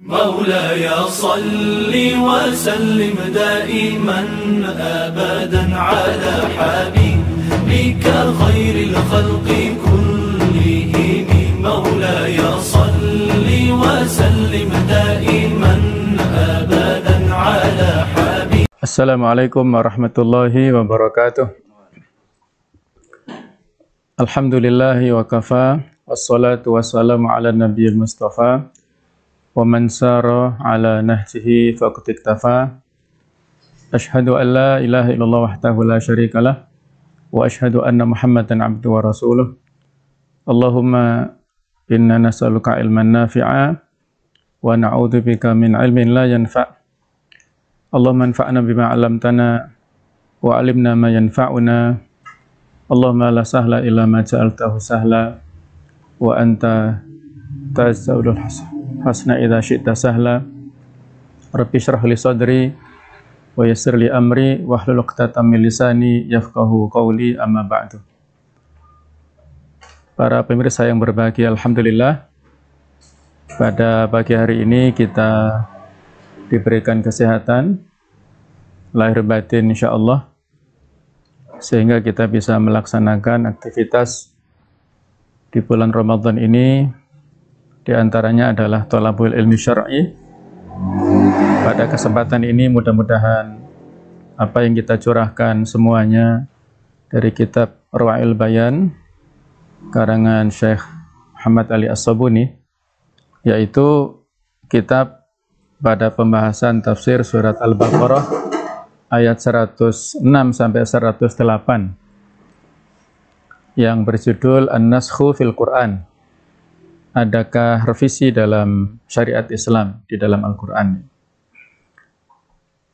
مولاي صل وسلم دائما ابدا على حبيبك خير الخلق كلهم مولاي صل وسلم دائما ابدا على حبيبك السلام عليكم ورحمه الله وبركاته الحمد لله وكفى والصلاه والسلام على النبي المصطفى ومن سار على نهجه فقد اكتفى أشهد أن لا إله إلا الله وحده لا شريك له وأشهد أن محمدا عبده ورسوله اللهم إنا نسألك علما نافعا ونعوذ بك من علم لا ينفع اللهم انفعنا بما علمتنا وعلمنا ما ينفعنا اللهم لا سهل إلا ما جعلته سهلا وأنت تجزل الحسن Hasna idza syi'ta sahla rabbi syrah li sadri wa yassir li amri wahlul 'uqdatam min lisani yafqahu qawli amma ba'du Para pemirsa yang berbahagia alhamdulillah pada pagi hari ini kita diberikan kesehatan lahir batin insyaallah sehingga kita bisa melaksanakan aktivitas di bulan Ramadan ini di antaranya adalah tolabul ilmi syar'i. Pada kesempatan ini mudah-mudahan apa yang kita curahkan semuanya dari kitab Ru'il Bayan karangan Syekh Muhammad Ali As-Sabuni yaitu kitab pada pembahasan tafsir surat Al-Baqarah ayat 106 sampai 108 yang berjudul An-Naskhu fil Quran adakah revisi dalam syariat Islam di dalam Al-Qur'an?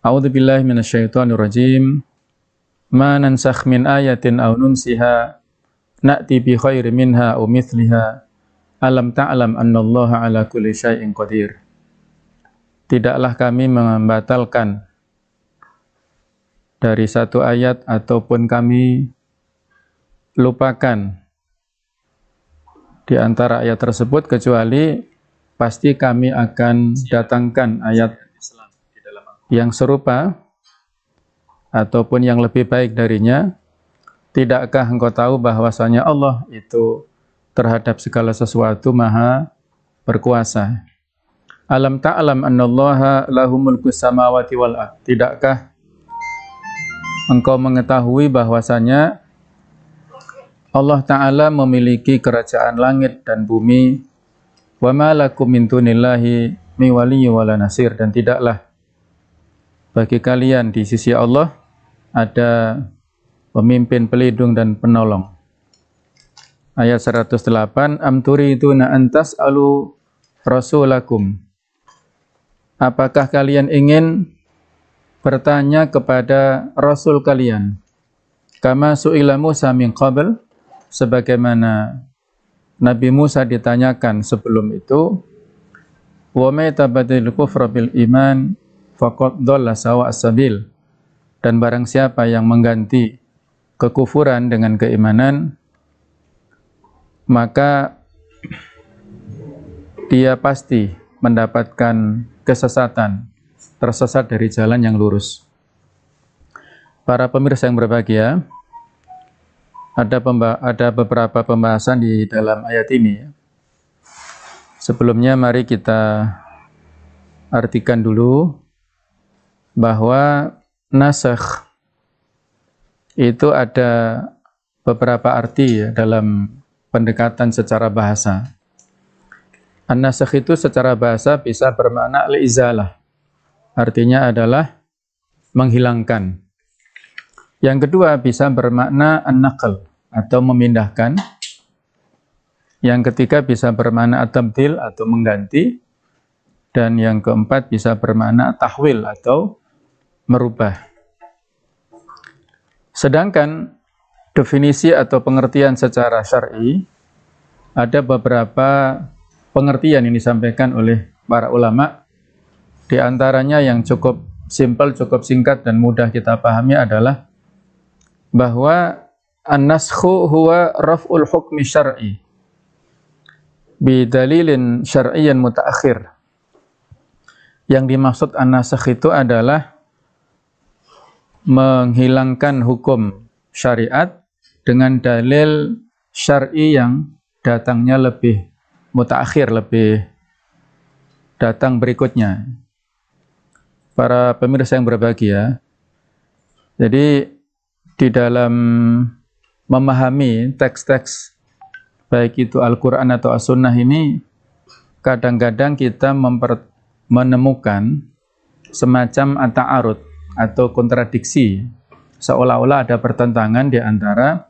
A'udzubillahi minasyaitonirrajim. Ma nansakh min ayatin aw nunsiha na'ti bi khairin minha aw mithliha. Alam ta'lam anna Allah 'ala kulli syai'in qadir. Tidaklah kami membatalkan dari satu ayat ataupun kami lupakan di antara ayat tersebut kecuali pasti kami akan datangkan ayat yang serupa ataupun yang lebih baik darinya tidakkah engkau tahu bahwasanya Allah itu terhadap segala sesuatu maha berkuasa alam ta'lam annallaha lahu mulku samawati wal tidakkah engkau mengetahui bahwasanya Allah Ta'ala memiliki kerajaan langit dan bumi wa ma lakum min dunillahi mi wali wala nasir dan tidaklah bagi kalian di sisi Allah ada pemimpin pelindung dan penolong ayat 108 am turiduna antas alu rasulakum apakah kalian ingin bertanya kepada rasul kalian kama su'ila Musa min qabl sebagaimana Nabi Musa ditanyakan sebelum itu wa tabatil kufra bil iman faqad dhalla sawa asabil dan barang siapa yang mengganti kekufuran dengan keimanan maka dia pasti mendapatkan kesesatan tersesat dari jalan yang lurus para pemirsa yang berbahagia ada ada beberapa pembahasan di dalam ayat ini. Ya. Sebelumnya mari kita artikan dulu bahwa nasakh itu ada beberapa arti ya, dalam pendekatan secara bahasa. An-nasakh itu secara bahasa bisa bermakna al-izalah. Artinya adalah menghilangkan. Yang kedua bisa bermakna an-naql atau memindahkan. Yang ketiga bisa bermakna tabdil atau mengganti. Dan yang keempat bisa bermakna tahwil atau merubah. Sedangkan definisi atau pengertian secara syar'i ada beberapa pengertian yang disampaikan oleh para ulama. Di antaranya yang cukup simpel, cukup singkat dan mudah kita pahami adalah bahwa An-naskhu huwa raf'ul hukmi syar'i dalilin syar'iyyan mutaakhir. Yang dimaksud an naskh itu adalah menghilangkan hukum syariat dengan dalil syar'i yang datangnya lebih mutaakhir, lebih datang berikutnya. Para pemirsa yang berbahagia. Jadi di dalam memahami teks-teks baik itu Al-Quran atau As-Sunnah ini kadang-kadang kita memper, menemukan semacam ata'arut atau kontradiksi seolah-olah ada pertentangan di antara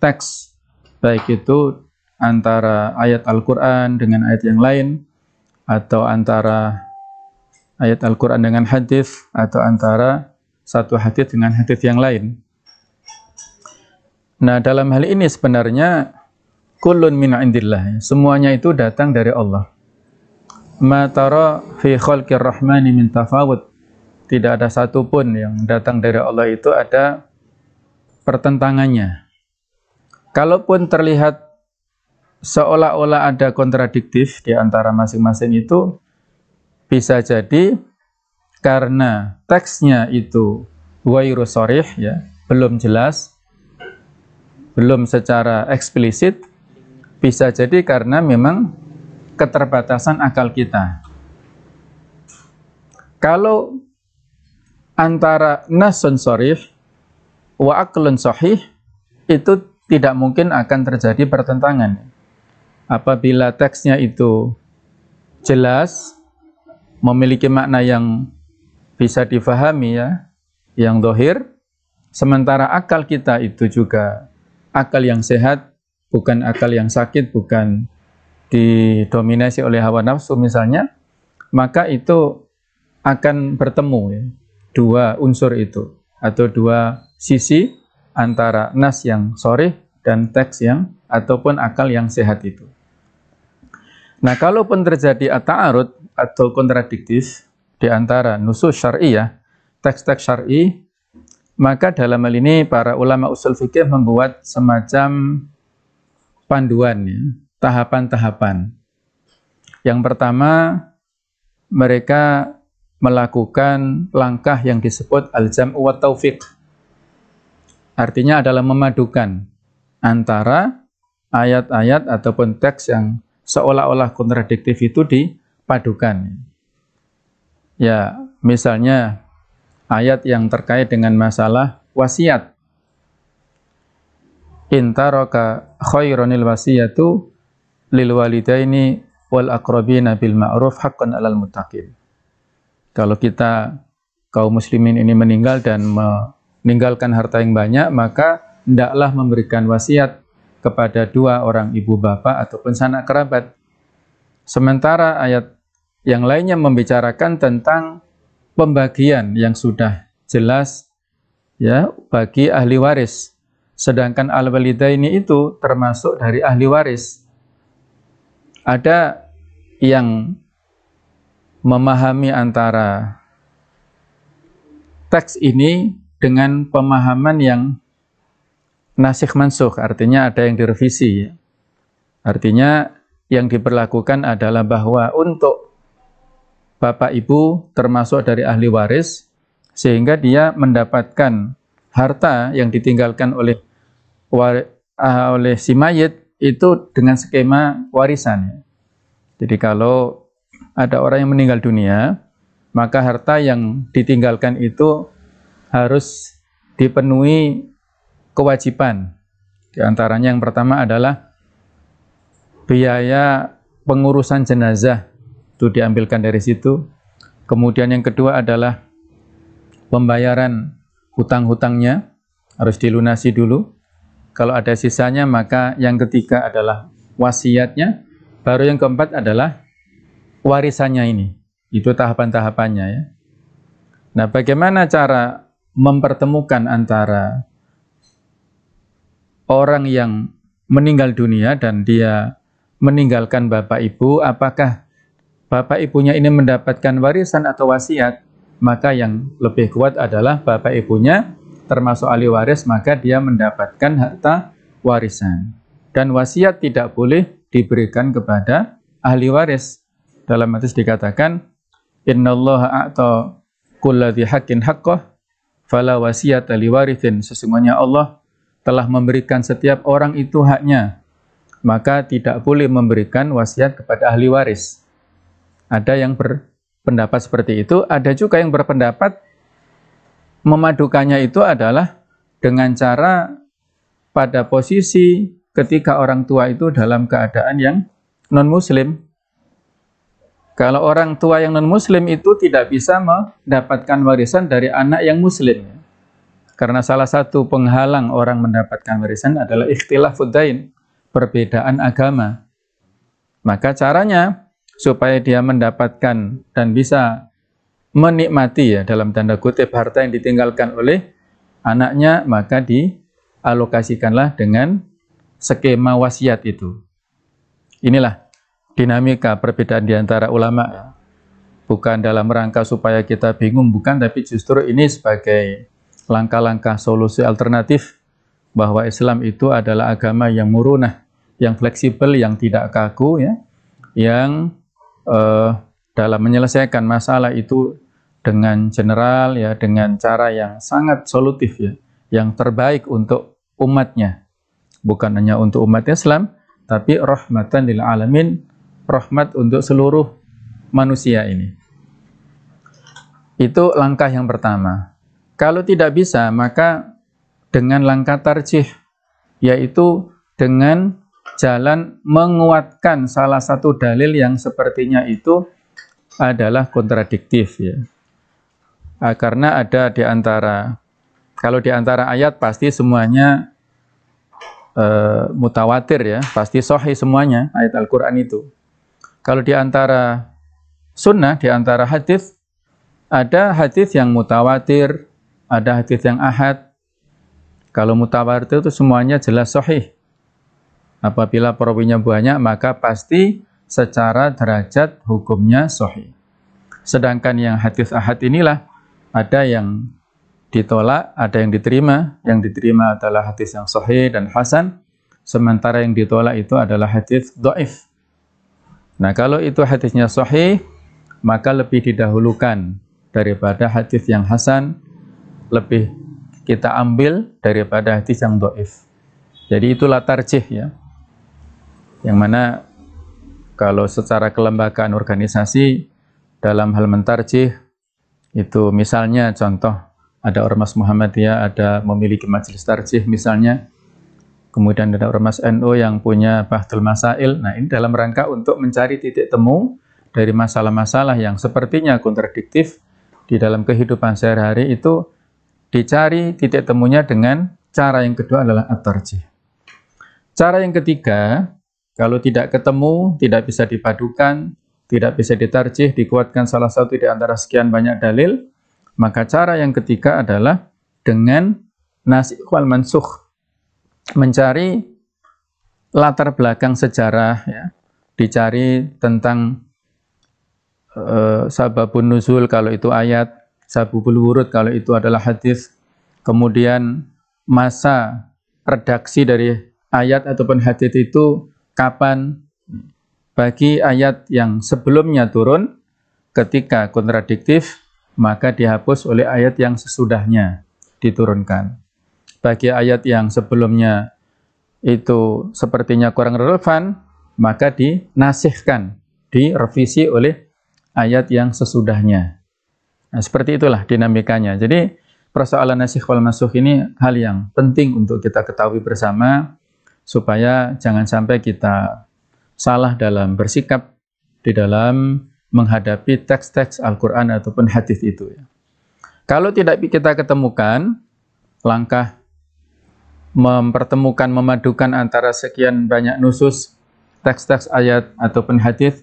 teks baik itu antara ayat Al-Quran dengan ayat yang lain atau antara ayat Al-Quran dengan hadis atau antara satu hadis dengan hadis yang lain Nah, dalam hal ini sebenarnya kulun min indillah. Semuanya itu datang dari Allah. Ma tara fi khalqir rahmani min tafawut. Tidak ada satu pun yang datang dari Allah itu ada pertentangannya. Kalaupun terlihat seolah-olah ada kontradiktif di antara masing-masing itu, bisa jadi karena teksnya itu wairu sorih, ya, belum jelas, belum secara eksplisit, bisa jadi karena memang keterbatasan akal kita. Kalau antara nasun sorif wa aklun sohih itu tidak mungkin akan terjadi pertentangan. Apabila teksnya itu jelas, memiliki makna yang bisa difahami ya, yang dohir, sementara akal kita itu juga akal yang sehat, bukan akal yang sakit, bukan didominasi oleh hawa nafsu misalnya, maka itu akan bertemu ya, dua unsur itu atau dua sisi antara nas yang sore dan teks yang ataupun akal yang sehat itu. Nah, kalaupun terjadi ta'arud atau kontradiktif di antara nusus syariah, ya, teks-teks syari maka dalam hal ini para ulama usul fikih membuat semacam panduan, ya, tahapan-tahapan. Yang pertama, mereka melakukan langkah yang disebut al-jam'u wa taufiq. Artinya adalah memadukan antara ayat-ayat ataupun teks yang seolah-olah kontradiktif itu dipadukan. Ya, misalnya ayat yang terkait dengan masalah wasiat. Intaraka khairanil wasiyatu lil walidaini wal aqrabina bil ma'ruf haqqan alal muttaqin. Kalau kita kaum muslimin ini meninggal dan meninggalkan harta yang banyak, maka hendaklah memberikan wasiat kepada dua orang ibu bapak ataupun sanak kerabat. Sementara ayat yang lainnya membicarakan tentang pembagian yang sudah jelas ya bagi ahli waris. Sedangkan al ini itu termasuk dari ahli waris. Ada yang memahami antara teks ini dengan pemahaman yang nasih mansuh, artinya ada yang direvisi. Artinya yang diperlakukan adalah bahwa untuk bapak ibu termasuk dari ahli waris sehingga dia mendapatkan harta yang ditinggalkan oleh war ah, oleh si mayit itu dengan skema warisan. Jadi kalau ada orang yang meninggal dunia, maka harta yang ditinggalkan itu harus dipenuhi kewajiban. Di antaranya yang pertama adalah biaya pengurusan jenazah itu diambilkan dari situ kemudian yang kedua adalah pembayaran hutang-hutangnya harus dilunasi dulu kalau ada sisanya maka yang ketiga adalah wasiatnya baru yang keempat adalah warisannya ini itu tahapan-tahapannya ya nah bagaimana cara mempertemukan antara orang yang meninggal dunia dan dia meninggalkan bapak ibu apakah bapak ibunya ini mendapatkan warisan atau wasiat, maka yang lebih kuat adalah bapak ibunya termasuk ahli waris, maka dia mendapatkan harta warisan. Dan wasiat tidak boleh diberikan kepada ahli waris. Dalam hadis dikatakan, Inna Allah a'ta kulladhi haqqin haqqah, fala wasiat ahli warisin. Sesungguhnya Allah telah memberikan setiap orang itu haknya. Maka tidak boleh memberikan wasiat kepada ahli waris. Ada yang berpendapat seperti itu, ada juga yang berpendapat memadukannya itu adalah dengan cara pada posisi ketika orang tua itu dalam keadaan yang non-muslim. Kalau orang tua yang non-muslim itu tidak bisa mendapatkan warisan dari anak yang muslim. Karena salah satu penghalang orang mendapatkan warisan adalah ikhtilaf fudain perbedaan agama. Maka caranya supaya dia mendapatkan dan bisa menikmati ya dalam tanda kutip harta yang ditinggalkan oleh anaknya maka dialokasikanlah dengan skema wasiat itu. Inilah dinamika perbedaan di antara ulama. Ya. Bukan dalam rangka supaya kita bingung, bukan, tapi justru ini sebagai langkah-langkah solusi alternatif bahwa Islam itu adalah agama yang murunah, yang fleksibel, yang tidak kaku, ya, yang uh, dalam menyelesaikan masalah itu dengan general ya dengan cara yang sangat solutif ya yang terbaik untuk umatnya bukan hanya untuk umat Islam tapi rahmatan lil alamin rahmat untuk seluruh manusia ini itu langkah yang pertama kalau tidak bisa maka dengan langkah tarjih yaitu dengan jalan menguatkan salah satu dalil yang sepertinya itu adalah kontradiktif ya. Ah, karena ada di antara kalau di antara ayat pasti semuanya e, mutawatir ya, pasti sahih semuanya ayat Al-Qur'an itu. Kalau di antara sunnah, di antara hadis ada hadis yang mutawatir, ada hadis yang ahad. Kalau mutawatir itu semuanya jelas sohih. Apabila perawinya banyak, maka pasti secara derajat hukumnya sahih. Sedangkan yang hadis ahad inilah ada yang ditolak, ada yang diterima. Yang diterima adalah hadis yang sahih dan hasan, sementara yang ditolak itu adalah hadis doif. Nah, kalau itu hadisnya sahih, maka lebih didahulukan daripada hadis yang hasan, lebih kita ambil daripada hadis yang doif. Jadi itulah tarjih ya yang mana kalau secara kelembagaan organisasi dalam hal mentarjih itu misalnya contoh ada ormas Muhammadiyah, ada memiliki majelis tarjih misalnya, kemudian ada ormas NU yang punya Bahtul Masail. Nah, ini dalam rangka untuk mencari titik temu dari masalah-masalah yang sepertinya kontradiktif di dalam kehidupan sehari-hari itu dicari titik temunya dengan cara yang kedua adalah atarjih Cara yang ketiga kalau tidak ketemu, tidak bisa dipadukan, tidak bisa ditarjih, dikuatkan salah satu di antara sekian banyak dalil, maka cara yang ketiga adalah dengan nasi wal mansuh, Mencari latar belakang sejarah ya. Dicari tentang e, sababun nuzul kalau itu ayat, sababul wurud kalau itu adalah hadis. Kemudian masa redaksi dari ayat ataupun hadis itu kapan bagi ayat yang sebelumnya turun ketika kontradiktif maka dihapus oleh ayat yang sesudahnya diturunkan. Bagi ayat yang sebelumnya itu sepertinya kurang relevan, maka dinasihkan, direvisi oleh ayat yang sesudahnya. Nah, seperti itulah dinamikanya. Jadi persoalan nasih wal masuk ini hal yang penting untuk kita ketahui bersama supaya jangan sampai kita salah dalam bersikap di dalam menghadapi teks-teks Al-Quran ataupun hadis itu. Ya. Kalau tidak kita ketemukan, langkah mempertemukan, memadukan antara sekian banyak nusus, teks-teks ayat ataupun hadis,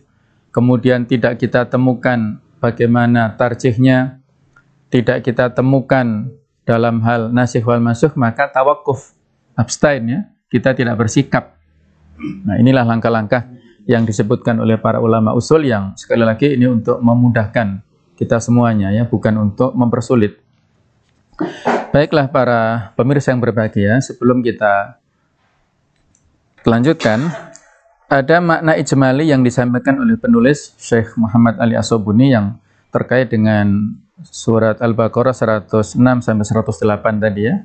kemudian tidak kita temukan bagaimana tarjihnya, tidak kita temukan dalam hal nasih wal masuh, maka tawakuf, abstain ya, kita tidak bersikap. Nah, inilah langkah-langkah yang disebutkan oleh para ulama usul yang sekali lagi ini untuk memudahkan kita semuanya ya, bukan untuk mempersulit. Baiklah para pemirsa yang berbahagia, sebelum kita lanjutkan ada makna ijmali yang disampaikan oleh penulis Syekh Muhammad Ali Asobuni yang terkait dengan surat Al-Baqarah 106 sampai 108 tadi ya.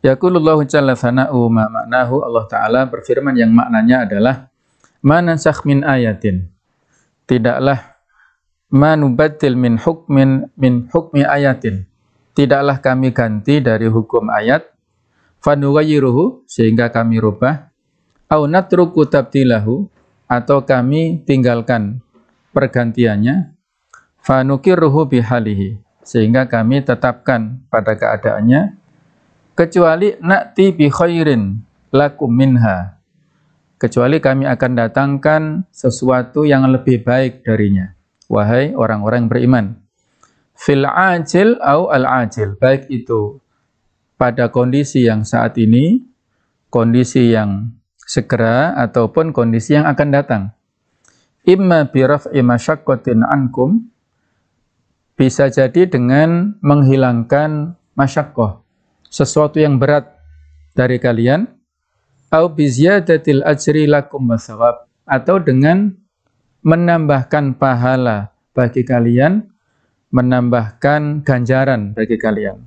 Yaqulullahu jalla sana'u ma maknahu Allah Ta'ala berfirman yang maknanya adalah Manasakh min ayatin Tidaklah Manubatil min hukmin min hukmi ayatin Tidaklah kami ganti dari hukum ayat Fanugayiruhu sehingga kami rubah Au natruku tabdilahu Atau kami tinggalkan pergantiannya Fanukirruhu bihalihi Sehingga kami tetapkan pada keadaannya kecuali na'ti bi khairin lakum minha kecuali kami akan datangkan sesuatu yang lebih baik darinya wahai orang-orang beriman fil ajil au al ajil baik itu pada kondisi yang saat ini kondisi yang segera ataupun kondisi yang akan datang imma bi raf'i masyaqqatin ankum bisa jadi dengan menghilangkan masyakoh sesuatu yang berat dari kalian au biziyadatil ajri lakum masawab atau dengan menambahkan pahala bagi kalian menambahkan ganjaran bagi kalian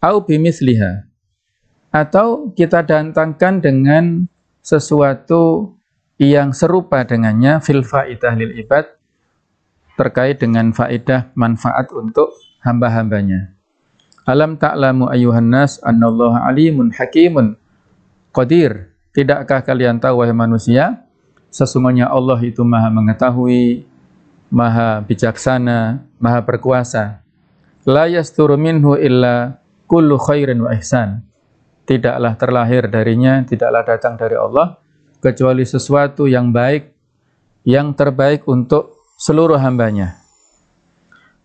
au bimisliha atau kita datangkan dengan sesuatu yang serupa dengannya fil faidah lil ibad terkait dengan faidah manfaat untuk hamba-hambanya Alam ta'lamu ayuhan nas annallaha alimun hakimun qadir. Tidakkah kalian tahu wahai manusia, sesungguhnya Allah itu Maha mengetahui, Maha bijaksana, Maha berkuasa. La yasturu minhu illa kullu khairin wa ihsan. Tidaklah terlahir darinya, tidaklah datang dari Allah kecuali sesuatu yang baik, yang terbaik untuk seluruh hambanya.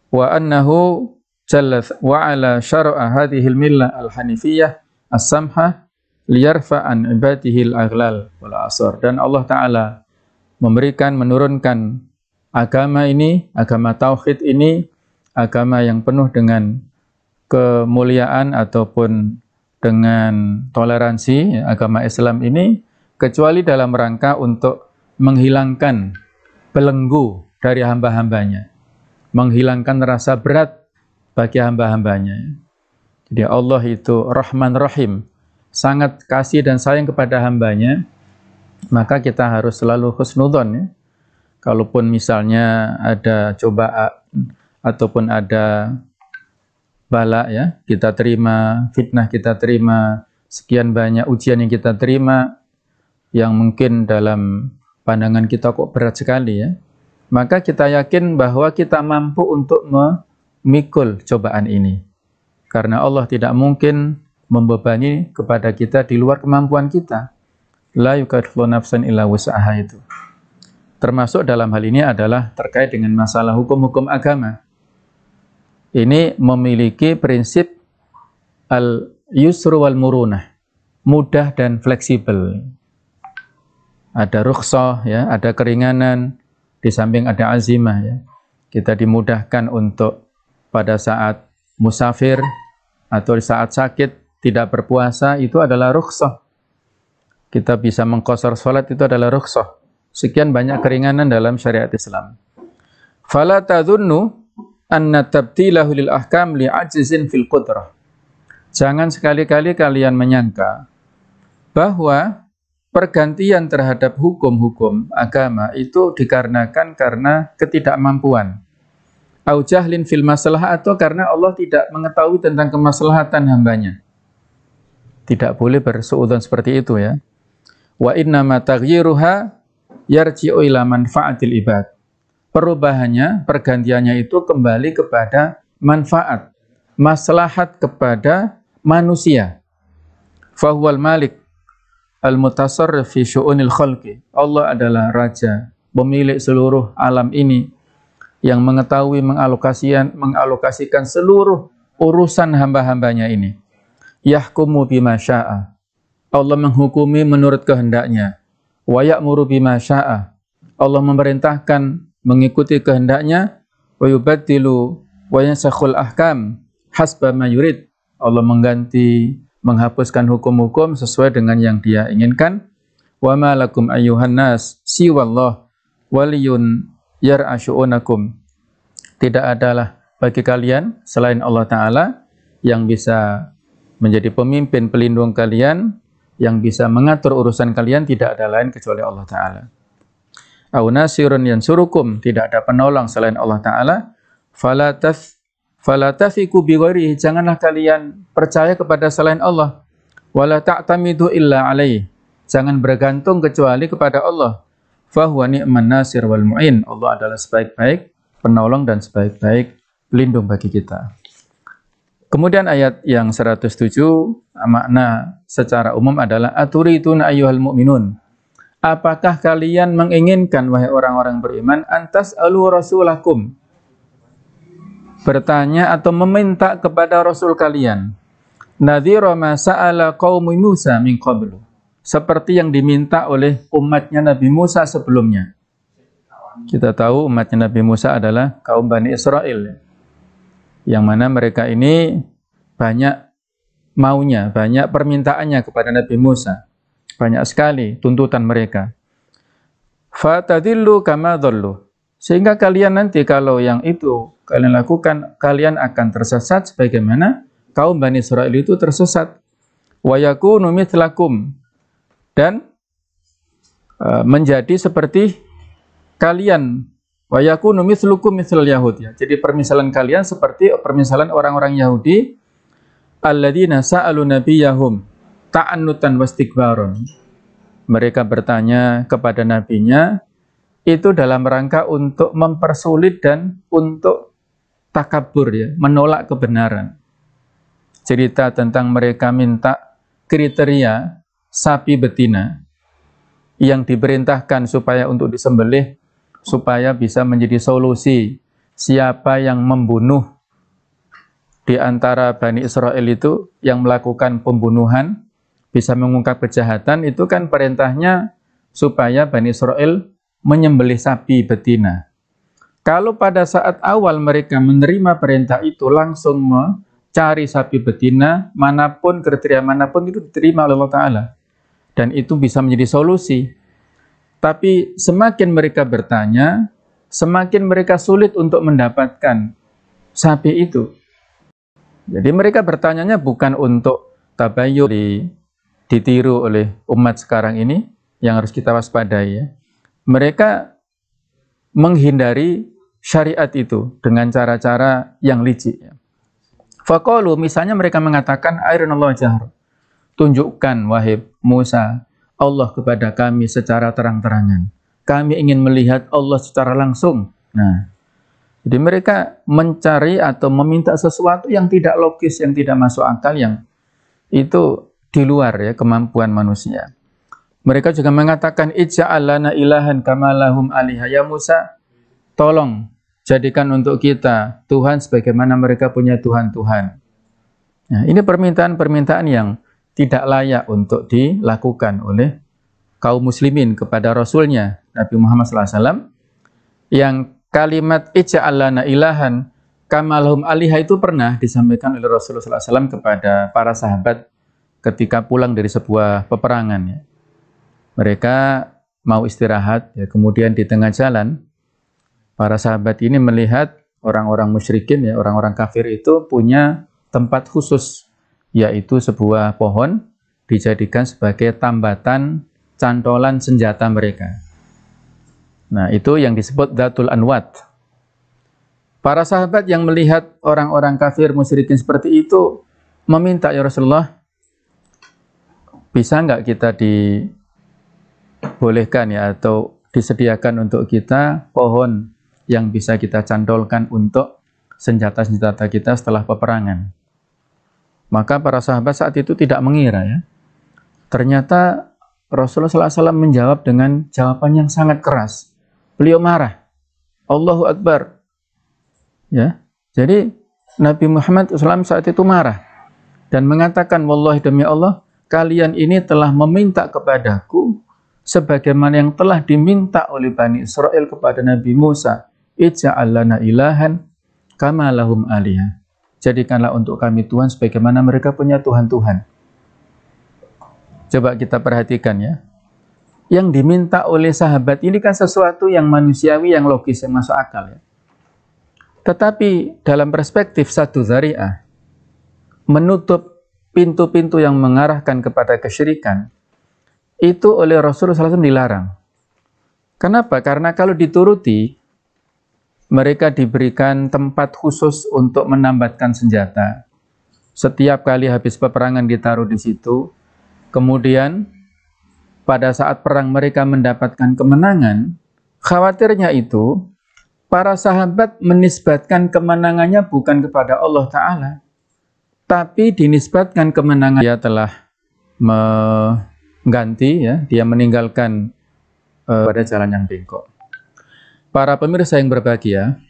Wa annahu jalla wa ala syara'a hadhil millah al-hanifiyah as-samha an ibadihi al-aghlal wal asar dan Allah taala memberikan menurunkan agama ini agama tauhid ini agama yang penuh dengan kemuliaan ataupun dengan toleransi agama Islam ini kecuali dalam rangka untuk menghilangkan belenggu dari hamba-hambanya menghilangkan rasa berat bagi hamba-hambanya. Jadi Allah itu Rahman Rahim, sangat kasih dan sayang kepada hambanya, maka kita harus selalu husnudon ya. Kalaupun misalnya ada cobaan ataupun ada bala ya, kita terima, fitnah kita terima, sekian banyak ujian yang kita terima yang mungkin dalam pandangan kita kok berat sekali ya. Maka kita yakin bahwa kita mampu untuk me mikul cobaan ini. Karena Allah tidak mungkin membebani kepada kita di luar kemampuan kita. La yukadlu nafsan illa usaha itu. Termasuk dalam hal ini adalah terkait dengan masalah hukum-hukum agama. Ini memiliki prinsip al-yusru wal-murunah. Mudah dan fleksibel. Ada rukhsah, ya, ada keringanan, di samping ada azimah. Ya. Kita dimudahkan untuk pada saat musafir atau saat sakit tidak berpuasa itu adalah rukhsah. Kita bisa mengkosor salat itu adalah rukhsah. Sekian banyak keringanan dalam syariat Islam. Fala tadhunnu anna tabtilahu lil ahkam li ajzin fil qudrah. Jangan sekali-kali kalian menyangka bahwa pergantian terhadap hukum-hukum agama itu dikarenakan karena ketidakmampuan au jahlin fil masalah atau karena Allah tidak mengetahui tentang kemaslahatan hambanya. Tidak boleh bersuudzon seperti itu ya. Wa inna ma taghyiruha yarji'u ila manfaatil ibad. Perubahannya, pergantiannya itu kembali kepada manfaat, maslahat kepada manusia. Fahuwal malik al-mutasarrif fi syu'unil khalqi. Allah adalah raja, pemilik seluruh alam ini, yang mengetahui mengalokasikan mengalokasikan seluruh urusan hamba-hambanya ini. Yahkumu bima sya'a. Allah menghukumi menurut kehendaknya. Wa ya'muru bima sya'a. Allah memerintahkan mengikuti kehendaknya wa yubaddilu wa yansakhul ahkam hasba ma yurid. Allah mengganti menghapuskan hukum-hukum sesuai dengan yang Dia inginkan. Wa ma lakum ayyuhan nas siwallah waliyun yar'ashu'unakum. Tidak adalah bagi kalian selain Allah Ta'ala yang bisa menjadi pemimpin pelindung kalian, yang bisa mengatur urusan kalian tidak ada lain kecuali Allah Ta'ala. Au nasirun yansurukum, tidak ada penolong selain Allah Ta'ala. Falataf falatafiku biwari, janganlah kalian percaya kepada selain Allah. Wala ta'tamidu illa alaih, jangan bergantung kecuali kepada Allah fahuwa ni'man nasir wal mu'in. Allah adalah sebaik-baik penolong dan sebaik-baik pelindung bagi kita. Kemudian ayat yang 107 makna secara umum adalah aturidun ayyuhal mu'minun. Apakah kalian menginginkan wahai orang-orang beriman antas alu rasulakum? Bertanya atau meminta kepada rasul kalian. Nadhira ma sa'ala qaumi Musa min qablu seperti yang diminta oleh umatnya Nabi Musa sebelumnya. Kita tahu umatnya Nabi Musa adalah kaum Bani Israel. Yang mana mereka ini banyak maunya, banyak permintaannya kepada Nabi Musa. Banyak sekali tuntutan mereka. Fatadillu kama Sehingga kalian nanti kalau yang itu kalian lakukan, kalian akan tersesat sebagaimana kaum Bani Israel itu tersesat. Wa numit mithlakum dan uh, menjadi seperti kalian wayaku numis luku misal Yahudi ya, Jadi permisalan kalian seperti permisalan orang-orang Yahudi alladzina sa'alu nabiyahum ta'annutan wastikbaron. Mereka bertanya kepada nabinya itu dalam rangka untuk mempersulit dan untuk takabur ya, menolak kebenaran. Cerita tentang mereka minta kriteria sapi betina yang diperintahkan supaya untuk disembelih supaya bisa menjadi solusi siapa yang membunuh di antara Bani Israel itu yang melakukan pembunuhan bisa mengungkap kejahatan itu kan perintahnya supaya Bani Israel menyembelih sapi betina. Kalau pada saat awal mereka menerima perintah itu langsung mencari sapi betina manapun kriteria manapun itu diterima oleh Allah Ta'ala dan itu bisa menjadi solusi. Tapi semakin mereka bertanya, semakin mereka sulit untuk mendapatkan sapi itu. Jadi mereka bertanyanya bukan untuk tabayyur ditiru oleh umat sekarang ini yang harus kita waspadai ya. Mereka menghindari syariat itu dengan cara-cara yang licik. Ya. Fakolu, misalnya mereka mengatakan Allah jahr. Tunjukkan, wahai Musa, Allah kepada kami secara terang-terangan. Kami ingin melihat Allah secara langsung. Nah, jadi mereka mencari atau meminta sesuatu yang tidak logis, yang tidak masuk akal, yang itu di luar ya kemampuan manusia. Mereka juga mengatakan ija'alana ilahan kamalahum aliha ya Musa tolong jadikan untuk kita Tuhan sebagaimana mereka punya Tuhan-Tuhan. Nah, ini permintaan-permintaan yang tidak layak untuk dilakukan oleh kaum muslimin kepada rasulnya Nabi Muhammad SAW yang kalimat ija'alana ilahan kamalhum aliha itu pernah disampaikan oleh Rasulullah SAW kepada para sahabat ketika pulang dari sebuah peperangan. Ya. Mereka mau istirahat, ya. kemudian di tengah jalan, para sahabat ini melihat orang-orang musyrikin, ya, orang-orang kafir itu punya tempat khusus yaitu sebuah pohon dijadikan sebagai tambatan cantolan senjata mereka. Nah, itu yang disebut Datul Anwat. Para sahabat yang melihat orang-orang kafir musyrikin seperti itu meminta ya Rasulullah, bisa nggak kita dibolehkan ya atau disediakan untuk kita pohon yang bisa kita cantolkan untuk senjata-senjata kita setelah peperangan. Maka para sahabat saat itu tidak mengira ya. Ternyata Rasulullah SAW menjawab dengan jawaban yang sangat keras. Beliau marah. Allahu Akbar. Ya. Jadi Nabi Muhammad SAW saat itu marah dan mengatakan, Wallahi demi Allah, kalian ini telah meminta kepadaku sebagaimana yang telah diminta oleh Bani Israel kepada Nabi Musa. Ija'allana ilahan kama lahum aliyah. Jadikanlah untuk kami Tuhan sebagaimana mereka punya Tuhan-Tuhan. Coba kita perhatikan ya. Yang diminta oleh sahabat ini kan sesuatu yang manusiawi, yang logis, yang masuk akal ya. Tetapi dalam perspektif satu zariah, menutup pintu-pintu yang mengarahkan kepada kesyirikan, itu oleh Rasulullah SAW dilarang. Kenapa? Karena kalau dituruti, mereka diberikan tempat khusus untuk menambatkan senjata. Setiap kali habis peperangan ditaruh di situ, kemudian pada saat perang mereka mendapatkan kemenangan, khawatirnya itu para sahabat menisbatkan kemenangannya bukan kepada Allah Ta'ala, tapi dinisbatkan kemenangan dia telah mengganti, ya, dia meninggalkan uh, pada jalan yang bengkok. Para pemirsa yang berbahagia,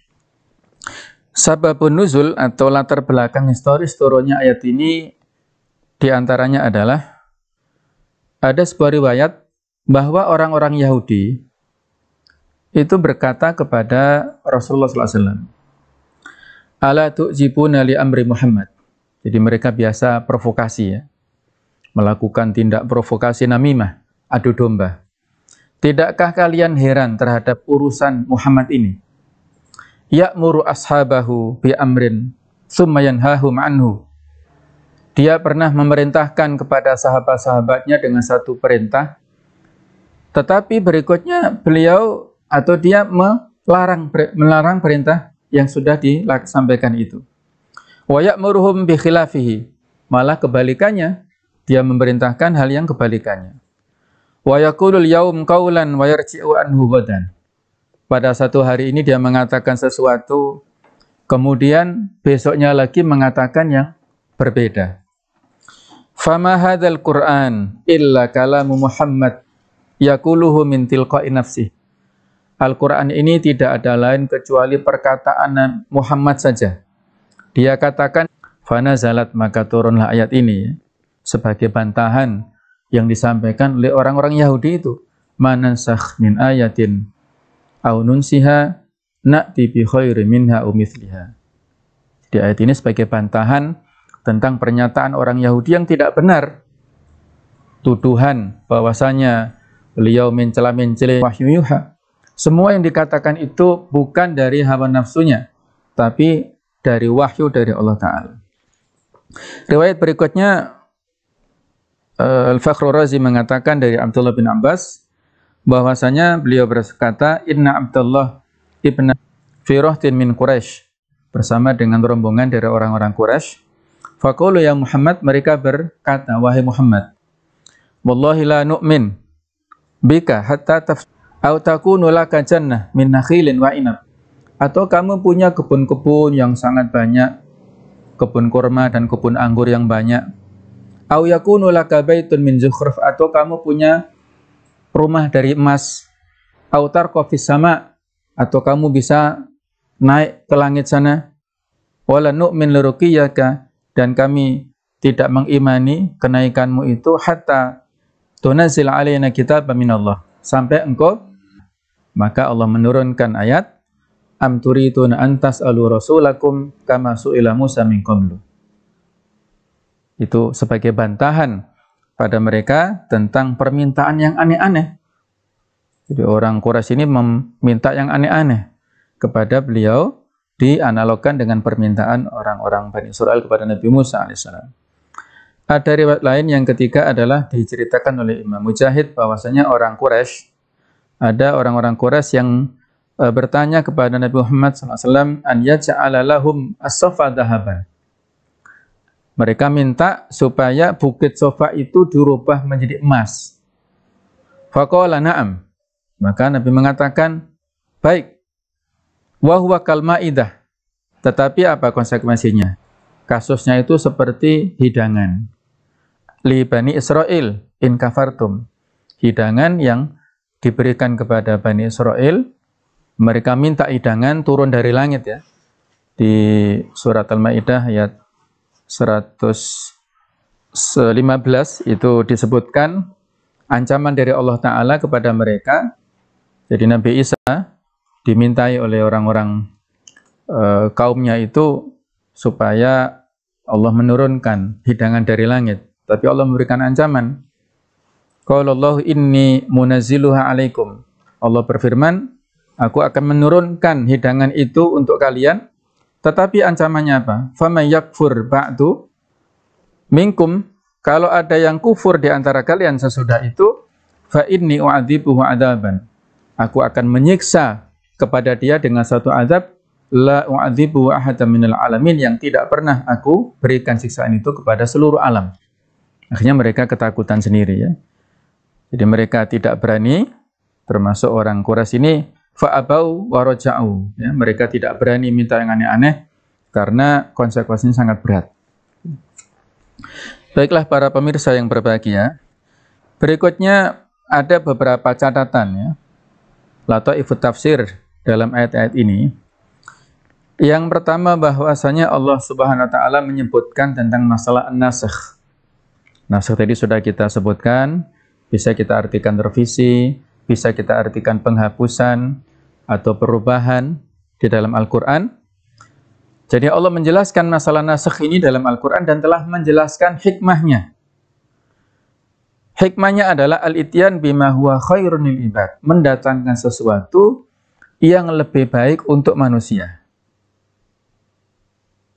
sababun nuzul atau latar belakang historis turunnya ayat ini diantaranya adalah ada sebuah riwayat bahwa orang-orang Yahudi itu berkata kepada Rasulullah SAW, Ala tu'jibuna li amri Muhammad. Jadi mereka biasa provokasi ya, melakukan tindak provokasi namimah, adu domba. Tidakkah kalian heran terhadap urusan Muhammad ini? Ya'muru ashabahu bi amrin summa yanhahum anhu. Dia pernah memerintahkan kepada sahabat-sahabatnya dengan satu perintah, tetapi berikutnya beliau atau dia melarang melarang perintah yang sudah disampaikan itu. Wa ya'muruhum bi khilafihi. Malah kebalikannya, dia memerintahkan hal yang kebalikannya wa yaqulul yaum qawlan wa yarji'u anhu badan. Pada satu hari ini dia mengatakan sesuatu, kemudian besoknya lagi mengatakan yang berbeda. Fama hadzal Qur'an illa kalamu Muhammad yaquluhu min tilqa'i nafsi. Al-Qur'an ini tidak ada lain kecuali perkataan Muhammad saja. Dia katakan fana zalat maka turunlah ayat ini sebagai bantahan yang disampaikan oleh orang-orang Yahudi itu manasakh min ayatin au nunsiha na'ti bi khairin minha umithliha Di ayat ini sebagai bantahan tentang pernyataan orang Yahudi yang tidak benar tuduhan bahwasanya beliau mencela-mencela wahyu yuha semua yang dikatakan itu bukan dari hawa nafsunya tapi dari wahyu dari Allah Ta'ala riwayat berikutnya Eh, Al-Fakhr Razi mengatakan dari Abdullah bin Abbas bahwasanya beliau berkata Inna Abdullah ibn Firohtin min Quraisy bersama dengan rombongan dari orang-orang Quraisy. Fakulu ya Muhammad mereka berkata wahai Muhammad Wallahi la nu'min bika hatta taf au takunu laka min nakhilin wa inab atau kamu punya kebun-kebun yang sangat banyak kebun kurma dan kebun anggur yang banyak Au yakunu laka baitun min zukhruf atau kamu punya rumah dari emas. Au tarqa sama atau kamu bisa naik ke langit sana. Wala nu'min liruqiyaka dan kami tidak mengimani kenaikanmu itu hatta tunazil alaina kitab min Allah sampai engkau maka Allah menurunkan ayat am turidun antas alu rasulakum kama su'ila Musa min qablu itu sebagai bantahan pada mereka tentang permintaan yang aneh-aneh. Jadi orang Quraisy ini meminta yang aneh-aneh kepada beliau dianalogkan dengan permintaan orang-orang Bani Israel kepada Nabi Musa alaihissalam. Ada riwayat lain yang ketiga adalah diceritakan oleh Imam Mujahid bahwasanya orang Quraisy ada orang-orang Quraisy yang eh, bertanya kepada Nabi Muhammad SAW an yaj'ala lahum as-safa dahaban mereka minta supaya bukit sofa itu dirubah menjadi emas. Fakola na'am. Maka Nabi mengatakan, baik. Wahuwa idah. Tetapi apa konsekuensinya? Kasusnya itu seperti hidangan. Li Bani Israel in kafartum. Hidangan yang diberikan kepada Bani Israel. Mereka minta hidangan turun dari langit ya. Di surat Al-Ma'idah ayat 115 itu disebutkan ancaman dari Allah Ta'ala kepada mereka. Jadi Nabi Isa dimintai oleh orang-orang e, kaumnya itu supaya Allah menurunkan hidangan dari langit. Tapi Allah memberikan ancaman. Kalau Allah ini munaziluha alaikum. Allah berfirman, aku akan menurunkan hidangan itu untuk kalian tetapi ancamannya apa? Fama yakfur ba'du minkum kalau ada yang kufur di antara kalian sesudah itu fa inni u'adzibuhu adzaban. Aku akan menyiksa kepada dia dengan satu azab la u'adzibu ahada minal alamin yang tidak pernah aku berikan siksaan itu kepada seluruh alam. Akhirnya mereka ketakutan sendiri ya. Jadi mereka tidak berani termasuk orang Quraisy ini fa'abau waroja'u. Ya, mereka tidak berani minta yang aneh-aneh karena konsekuensinya sangat berat. Baiklah para pemirsa yang berbahagia, berikutnya ada beberapa catatan ya. Lato ifut tafsir dalam ayat-ayat ini. Yang pertama bahwasanya Allah Subhanahu wa taala menyebutkan tentang masalah nasikh. Nasikh tadi sudah kita sebutkan, bisa kita artikan revisi, bisa kita artikan penghapusan, atau perubahan di dalam Al-Quran. Jadi Allah menjelaskan masalah nasakh ini dalam Al-Quran dan telah menjelaskan hikmahnya. Hikmahnya adalah al-ityan bima huwa khairun ibad, mendatangkan sesuatu yang lebih baik untuk manusia.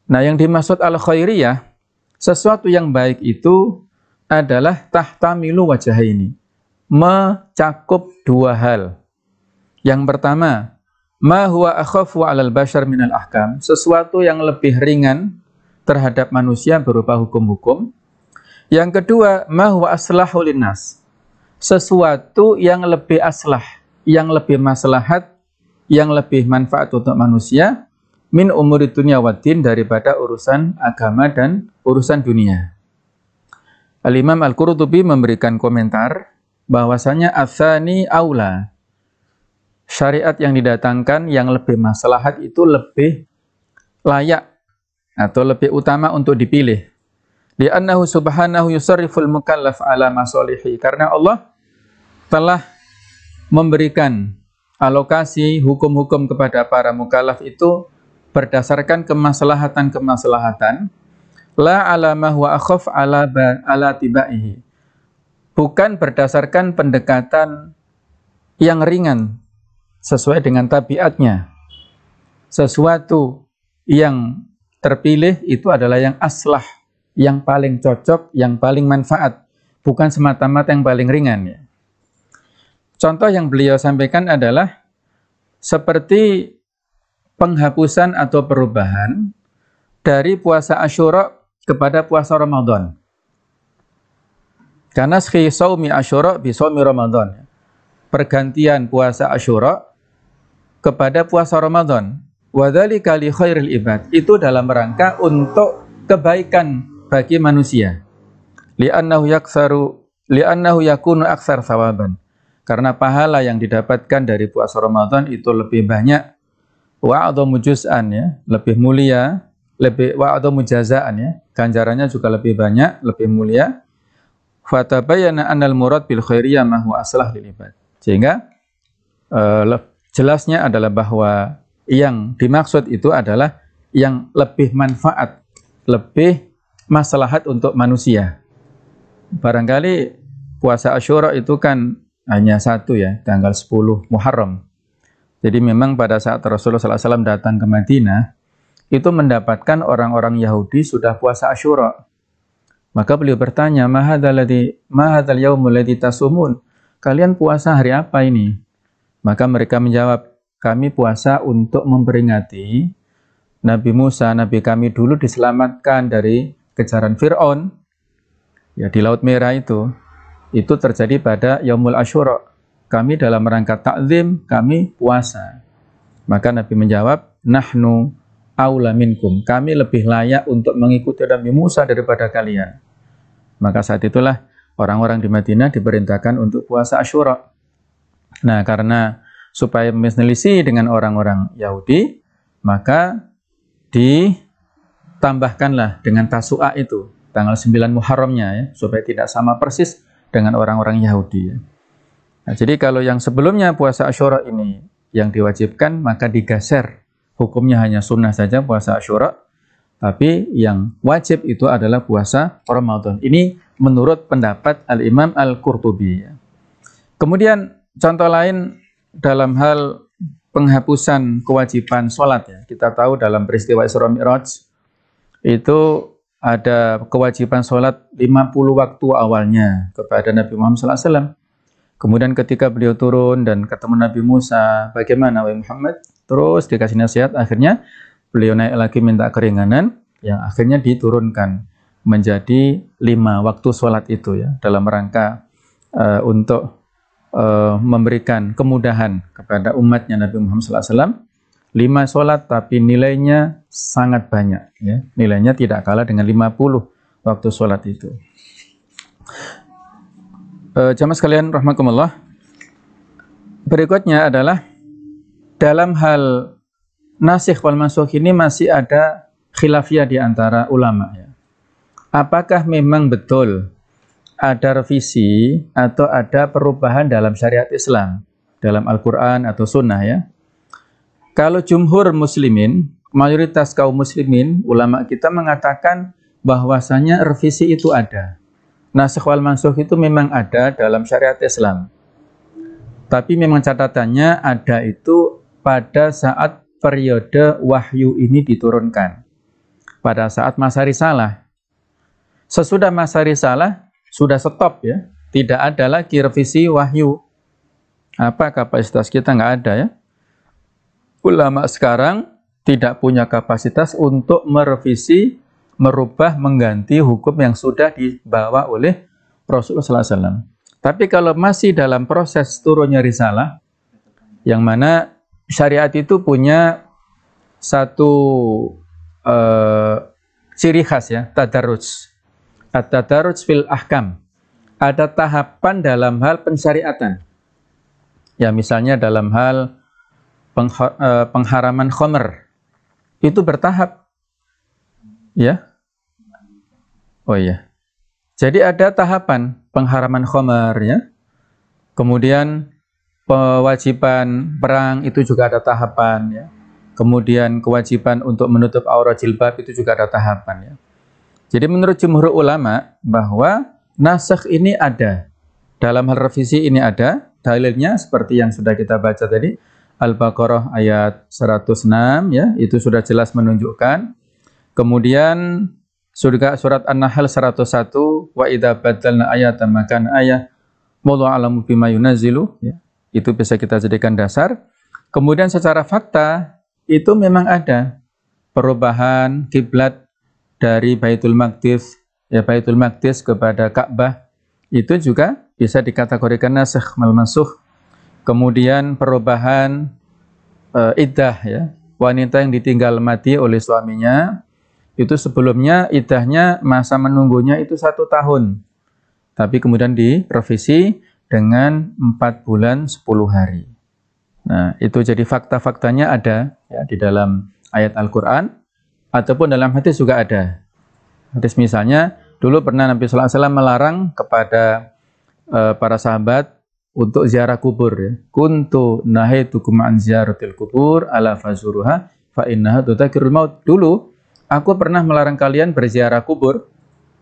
Nah, yang dimaksud al-khairiyah, sesuatu yang baik itu adalah tahta milu wajah ini, mencakup dua hal. Yang pertama, ma huwa akhafu 'alal bashar minal ahkam, sesuatu yang lebih ringan terhadap manusia berupa hukum-hukum. Yang kedua, ma huwa aslahu linnas, sesuatu yang lebih aslah, yang lebih maslahat, yang lebih manfaat untuk manusia min umuri dunia wadin daripada urusan agama dan urusan dunia. Al-Imam Al-Qurtubi memberikan komentar bahwasanya asani aula syariat yang didatangkan yang lebih maslahat itu lebih layak atau lebih utama untuk dipilih. Li'annahu subhanahu yusarriful mukallaf ala masolihi. Karena Allah telah memberikan alokasi hukum-hukum kepada para mukallaf itu berdasarkan kemaslahatan-kemaslahatan la ala huwa akhaf ala ba, ala tibaihi bukan berdasarkan pendekatan yang ringan sesuai dengan tabiatnya. Sesuatu yang terpilih itu adalah yang aslah, yang paling cocok, yang paling manfaat, bukan semata-mata yang paling ringan. Ya. Contoh yang beliau sampaikan adalah seperti penghapusan atau perubahan dari puasa Ashura kepada puasa Ramadan. Karena saumi Asyura bisaumi Ramadan. Pergantian puasa Ashura kepada puasa Ramadan. Wadzalika li khairil ibad. Itu dalam rangka untuk kebaikan bagi manusia. Li'annahu yaksaru li'annahu yakunu aksar sawaban. Karena pahala yang didapatkan dari puasa Ramadan itu lebih banyak wa adamu juz'an ya, lebih mulia, lebih wa adamu jazaan ya. Ganjarannya juga lebih banyak, lebih mulia. Fatabayana anal murad bil khairiyah mahu aslah lil ibad. Sehingga uh, Jelasnya adalah bahwa yang dimaksud itu adalah yang lebih manfaat, lebih maslahat untuk manusia. Barangkali puasa Ashura itu kan hanya satu ya, tanggal 10 Muharram. Jadi memang pada saat Rasulullah SAW datang ke Madinah, itu mendapatkan orang-orang Yahudi sudah puasa Ashura. Maka beliau bertanya, "Mahadzal ladzi mahadzal yaumul tasumun?" Kalian puasa hari apa ini? Maka mereka menjawab, kami puasa untuk memperingati Nabi Musa, Nabi kami dulu diselamatkan dari kejaran Fir'aun, ya di Laut Merah itu, itu terjadi pada Yaumul Ashura. Kami dalam rangka takzim, kami puasa. Maka Nabi menjawab, Nahnu aula minkum. Kami lebih layak untuk mengikuti Nabi Musa daripada kalian. Maka saat itulah orang-orang di Madinah diperintahkan untuk puasa Ashura. Nah, karena supaya menyelisih dengan orang-orang Yahudi, maka ditambahkanlah dengan Tasu'a itu, tanggal 9 Muharramnya, ya, supaya tidak sama persis dengan orang-orang Yahudi. Ya. Nah, jadi kalau yang sebelumnya puasa Ashura ini yang diwajibkan, maka digeser. Hukumnya hanya sunnah saja puasa Ashura, tapi yang wajib itu adalah puasa Ramadan. Ini menurut pendapat Al-Imam Al-Qurtubi. Ya. Kemudian Contoh lain dalam hal penghapusan kewajiban sholat ya. Kita tahu dalam peristiwa Isra Mi'raj itu ada kewajiban sholat 50 waktu awalnya kepada Nabi Muhammad SAW. Kemudian ketika beliau turun dan ketemu Nabi Musa, bagaimana Nabi Muhammad? Terus dikasih nasihat, akhirnya beliau naik lagi minta keringanan, yang akhirnya diturunkan menjadi lima waktu sholat itu ya dalam rangka uh, untuk uh, memberikan kemudahan kepada umatnya Nabi Muhammad SAW. Lima sholat tapi nilainya sangat banyak. Ya. Nilainya tidak kalah dengan 50 waktu sholat itu. e, jamaah sekalian rahmatullah. Berikutnya adalah dalam hal nasih wal masuk ini masih ada khilafiyah di antara ulama. Ya. Apakah memang betul ada revisi atau ada perubahan dalam syariat Islam, dalam Al-Quran atau Sunnah ya. Kalau jumhur muslimin, mayoritas kaum muslimin, ulama kita mengatakan bahwasanya revisi itu ada. nah wal mansuh itu memang ada dalam syariat Islam. Tapi memang catatannya ada itu pada saat periode wahyu ini diturunkan. Pada saat masa risalah. Sesudah masa risalah, sudah stop ya. Tidak ada lagi revisi wahyu. Apa kapasitas kita nggak ada ya? Ulama sekarang tidak punya kapasitas untuk merevisi, merubah, mengganti hukum yang sudah dibawa oleh Rasulullah SAW. Tapi kalau masih dalam proses turunnya risalah, yang mana syariat itu punya satu uh, ciri khas ya, tadarus At-tadaruj fil ahkam. Ada tahapan dalam hal pensyariatan. Ya misalnya dalam hal eh, pengharaman khomer. Itu bertahap. Ya. Oh iya. Jadi ada tahapan pengharaman khomer ya. Kemudian kewajiban perang itu juga ada tahapan ya. Kemudian kewajiban untuk menutup aurat jilbab itu juga ada tahapan ya. Jadi menurut jumhur ulama bahwa nasakh ini ada. Dalam hal revisi ini ada. Dalilnya seperti yang sudah kita baca tadi. Al-Baqarah ayat 106 ya, itu sudah jelas menunjukkan. Kemudian surga surat An-Nahl 101 wa idza badalna ayatan makan ayah wallahu alamu bima yunazilu ya. Itu bisa kita jadikan dasar. Kemudian secara fakta itu memang ada perubahan kiblat dari Baitul Maqdis ya Baitul Maqdis kepada Ka'bah itu juga bisa dikategorikan nasikh mal mansukh. Kemudian perubahan e, iddah ya, wanita yang ditinggal mati oleh suaminya itu sebelumnya idahnya masa menunggunya itu satu tahun. Tapi kemudian direvisi dengan 4 bulan 10 hari. Nah, itu jadi fakta-faktanya ada ya, di dalam ayat Al-Quran ataupun dalam hadis juga ada. Hadis misalnya dulu pernah Nabi sallallahu alaihi wasallam melarang kepada e, para sahabat untuk ziarah kubur ya. Kuntu nahaitukum an ziaratil kubur ala fazuruha fa innaha tudzakirul maut. Dulu aku pernah melarang kalian berziarah kubur,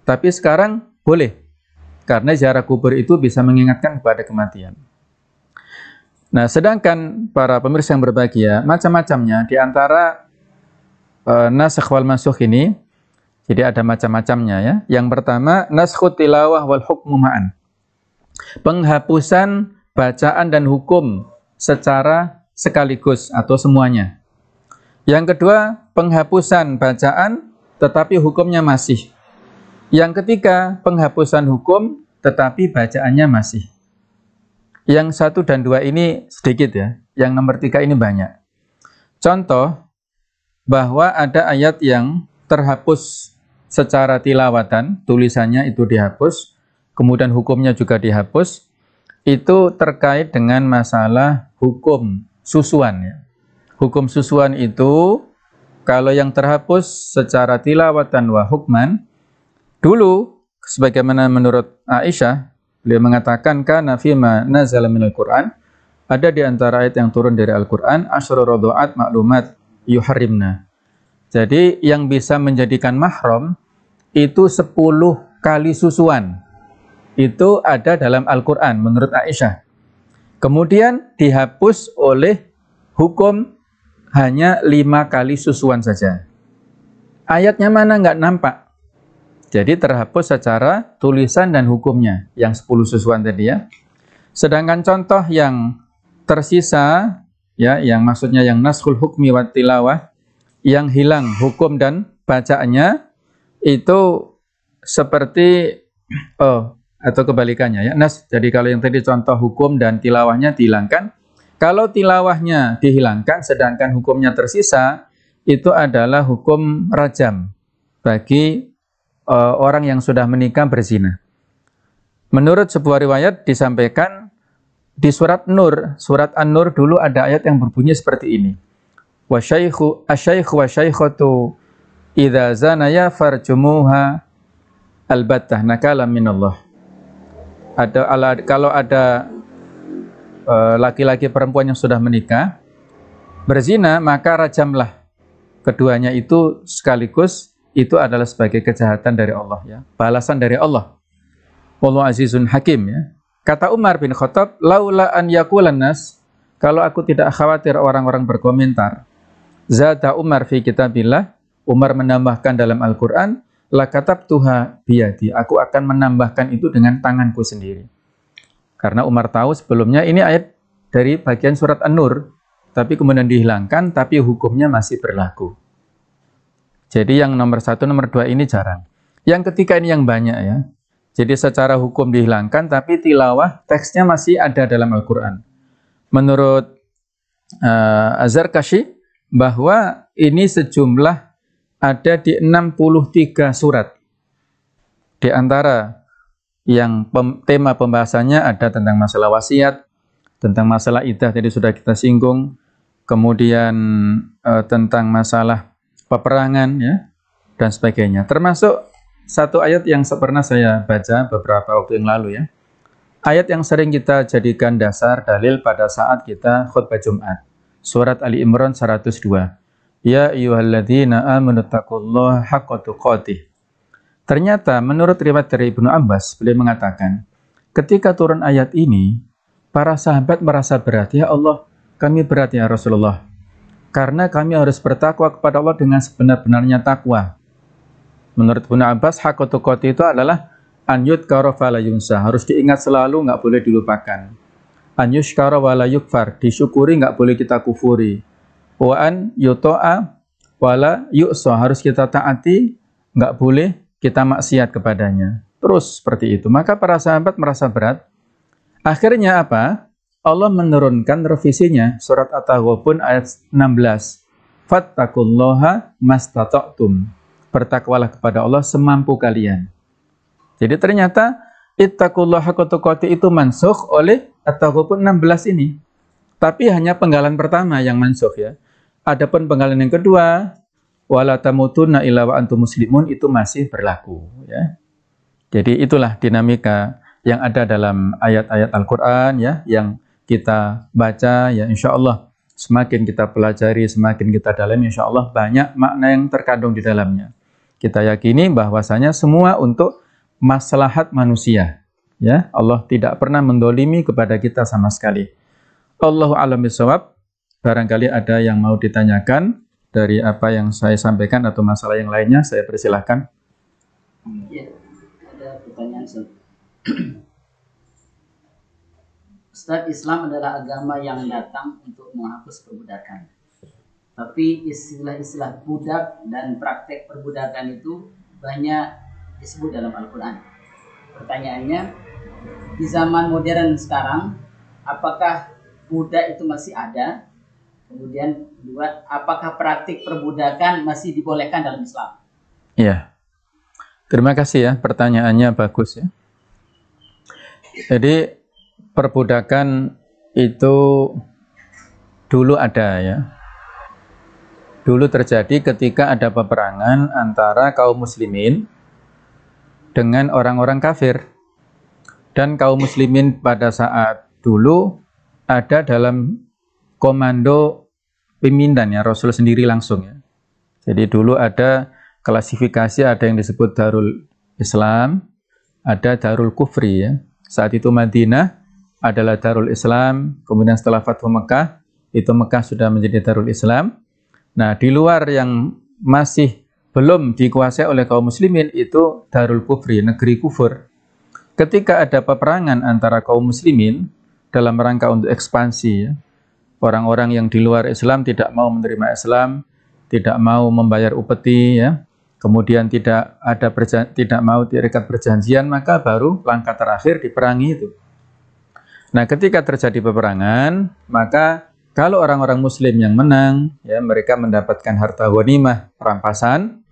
tapi sekarang boleh. Karena ziarah kubur itu bisa mengingatkan kepada kematian. Nah, sedangkan para pemirsa yang berbahagia, macam-macamnya di antara e, nasikh wal mansukh ini jadi ada macam-macamnya ya. Yang pertama naskhu tilawah wal hukmu ma'an. Penghapusan bacaan dan hukum secara sekaligus atau semuanya. Yang kedua, penghapusan bacaan tetapi hukumnya masih. Yang ketiga, penghapusan hukum tetapi bacaannya masih. Yang satu dan dua ini sedikit ya, yang nomor tiga ini banyak. Contoh, bahwa ada ayat yang terhapus secara tilawatan, tulisannya itu dihapus, kemudian hukumnya juga dihapus, itu terkait dengan masalah hukum susuan. Ya. Hukum susuan itu kalau yang terhapus secara tilawatan wa hukman, dulu sebagaimana menurut Aisyah, beliau mengatakan karena fima nazala minal Qur'an, ada di antara ayat yang turun dari Al-Qur'an asyru rodoat maklumat yuharimna. Jadi yang bisa menjadikan mahram itu 10 kali susuan. Itu ada dalam Al-Qur'an menurut Aisyah. Kemudian dihapus oleh hukum hanya lima kali susuan saja. Ayatnya mana nggak nampak. Jadi terhapus secara tulisan dan hukumnya yang 10 susuan tadi ya. Sedangkan contoh yang tersisa ya yang maksudnya yang naskul hukmi wa tilawah yang hilang hukum dan bacaannya itu seperti oh atau kebalikannya ya nas jadi kalau yang tadi contoh hukum dan tilawahnya dihilangkan kalau tilawahnya dihilangkan sedangkan hukumnya tersisa itu adalah hukum rajam bagi uh, orang yang sudah menikah berzina menurut sebuah riwayat disampaikan di surat Nur, surat An-Nur dulu ada ayat yang berbunyi seperti ini. Wa syaikhu asyaikhu wa syaikhatu idza zanaya farjumuha albatah nakala minallah. Ada ala, kalau ada e, laki-laki uh, perempuan yang sudah menikah berzina maka rajamlah keduanya itu sekaligus itu adalah sebagai kejahatan dari Allah ya balasan dari Allah Wallahu azizun hakim ya Kata Umar bin Khattab, "Laula an yakulannas, nas" Kalau aku tidak khawatir orang-orang berkomentar. Zata Umar fi kitabillah, Umar menambahkan dalam Al-Qur'an, la katab Tuha biyadi. Aku akan menambahkan itu dengan tanganku sendiri. Karena Umar tahu sebelumnya ini ayat dari bagian surat An-Nur, tapi kemudian dihilangkan, tapi hukumnya masih berlaku. Jadi yang nomor satu, nomor dua ini jarang. Yang ketiga ini yang banyak ya. Jadi secara hukum dihilangkan, tapi tilawah teksnya masih ada dalam Al-Quran. Menurut uh, Azhar Kashi, bahwa ini sejumlah ada di 63 surat. Di antara yang pem tema pembahasannya ada tentang masalah wasiat, tentang masalah idah jadi sudah kita singgung, kemudian uh, tentang masalah peperangan ya dan sebagainya. Termasuk satu ayat yang pernah saya baca beberapa waktu yang lalu ya. Ayat yang sering kita jadikan dasar dalil pada saat kita khutbah Jumat. Surat Ali Imran 102. Ya ayyuhalladzina amanu taqullaha haqqa tuqatih. Ternyata menurut riwayat dari Ibnu Abbas beliau mengatakan, ketika turun ayat ini, para sahabat merasa berat, ya Allah, kami berat ya Rasulullah. Karena kami harus bertakwa kepada Allah dengan sebenar-benarnya takwa. Menurut Ibnu Abbas, koti itu adalah anyut karo falayunsa. Harus diingat selalu, nggak boleh dilupakan. Anyus karo walayukfar. Disyukuri, nggak boleh kita kufuri. Wa'an yuto'a wala yukso. Harus kita taati, nggak boleh kita maksiat kepadanya. Terus seperti itu. Maka para sahabat merasa berat. Akhirnya apa? Allah menurunkan revisinya. Surat at pun ayat 16. Fattakulloha mastata'tum bertakwalah kepada Allah semampu kalian. Jadi ternyata ittaqullah haqqatuqati itu mansukh oleh At-Taghabun 16 ini. Tapi hanya penggalan pertama yang mansukh ya. Adapun penggalan yang kedua, wala tamutunna illa wa antum muslimun itu masih berlaku ya. Jadi itulah dinamika yang ada dalam ayat-ayat Al-Qur'an ya yang kita baca ya insya Allah semakin kita pelajari, semakin kita dalami, insya Allah banyak makna yang terkandung di dalamnya. Kita yakini bahwasanya semua untuk maslahat manusia. Ya, Allah tidak pernah mendolimi kepada kita sama sekali. Allahu alam bisawab. Barangkali ada yang mau ditanyakan dari apa yang saya sampaikan atau masalah yang lainnya, saya persilahkan. Ya, ada pertanyaan Ustaz. Islam adalah agama yang datang untuk menghapus perbudakan tapi istilah-istilah budak dan praktek perbudakan itu banyak disebut dalam Al-Quran. Pertanyaannya, di zaman modern sekarang, apakah budak itu masih ada? Kemudian dua, apakah praktik perbudakan masih dibolehkan dalam Islam? Ya, Terima kasih ya, pertanyaannya bagus ya. Jadi perbudakan itu dulu ada ya, dulu terjadi ketika ada peperangan antara kaum muslimin dengan orang-orang kafir. Dan kaum muslimin pada saat dulu ada dalam komando pimpinan ya Rasul sendiri langsung ya. Jadi dulu ada klasifikasi ada yang disebut Darul Islam, ada Darul Kufri ya. Saat itu Madinah adalah Darul Islam, kemudian setelah Fatwa Mekah itu Mekah sudah menjadi Darul Islam. Nah, di luar yang masih belum dikuasai oleh kaum muslimin itu darul kufri, negeri kufur. Ketika ada peperangan antara kaum muslimin dalam rangka untuk ekspansi, ya, orang-orang yang di luar Islam tidak mau menerima Islam, tidak mau membayar upeti, ya, kemudian tidak ada tidak mau terikat perjanjian, maka baru langkah terakhir diperangi itu. Nah, ketika terjadi peperangan, maka kalau orang-orang muslim yang menang, ya mereka mendapatkan harta ghanimah, perampasan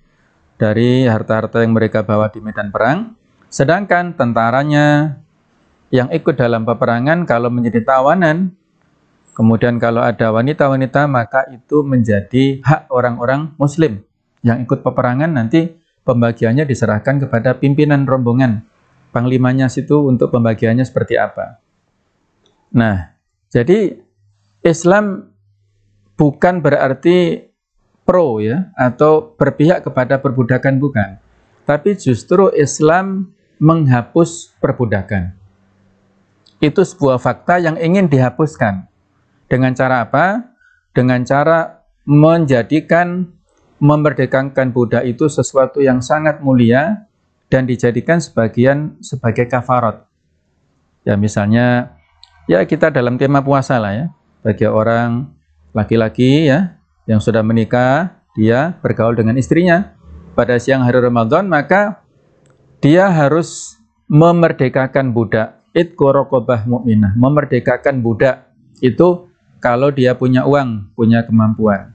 dari harta-harta yang mereka bawa di medan perang. Sedangkan tentaranya yang ikut dalam peperangan kalau menjadi tawanan, kemudian kalau ada wanita-wanita maka itu menjadi hak orang-orang muslim yang ikut peperangan nanti pembagiannya diserahkan kepada pimpinan rombongan. Panglimanya situ untuk pembagiannya seperti apa. Nah, jadi Islam bukan berarti pro ya atau berpihak kepada perbudakan bukan. Tapi justru Islam menghapus perbudakan. Itu sebuah fakta yang ingin dihapuskan. Dengan cara apa? Dengan cara menjadikan memerdekakan budak itu sesuatu yang sangat mulia dan dijadikan sebagian sebagai kafarat. Ya misalnya ya kita dalam tema puasa lah ya bagi orang laki-laki ya yang sudah menikah dia bergaul dengan istrinya pada siang hari Ramadan maka dia harus memerdekakan budak itqorokobah mukminah. memerdekakan budak itu kalau dia punya uang punya kemampuan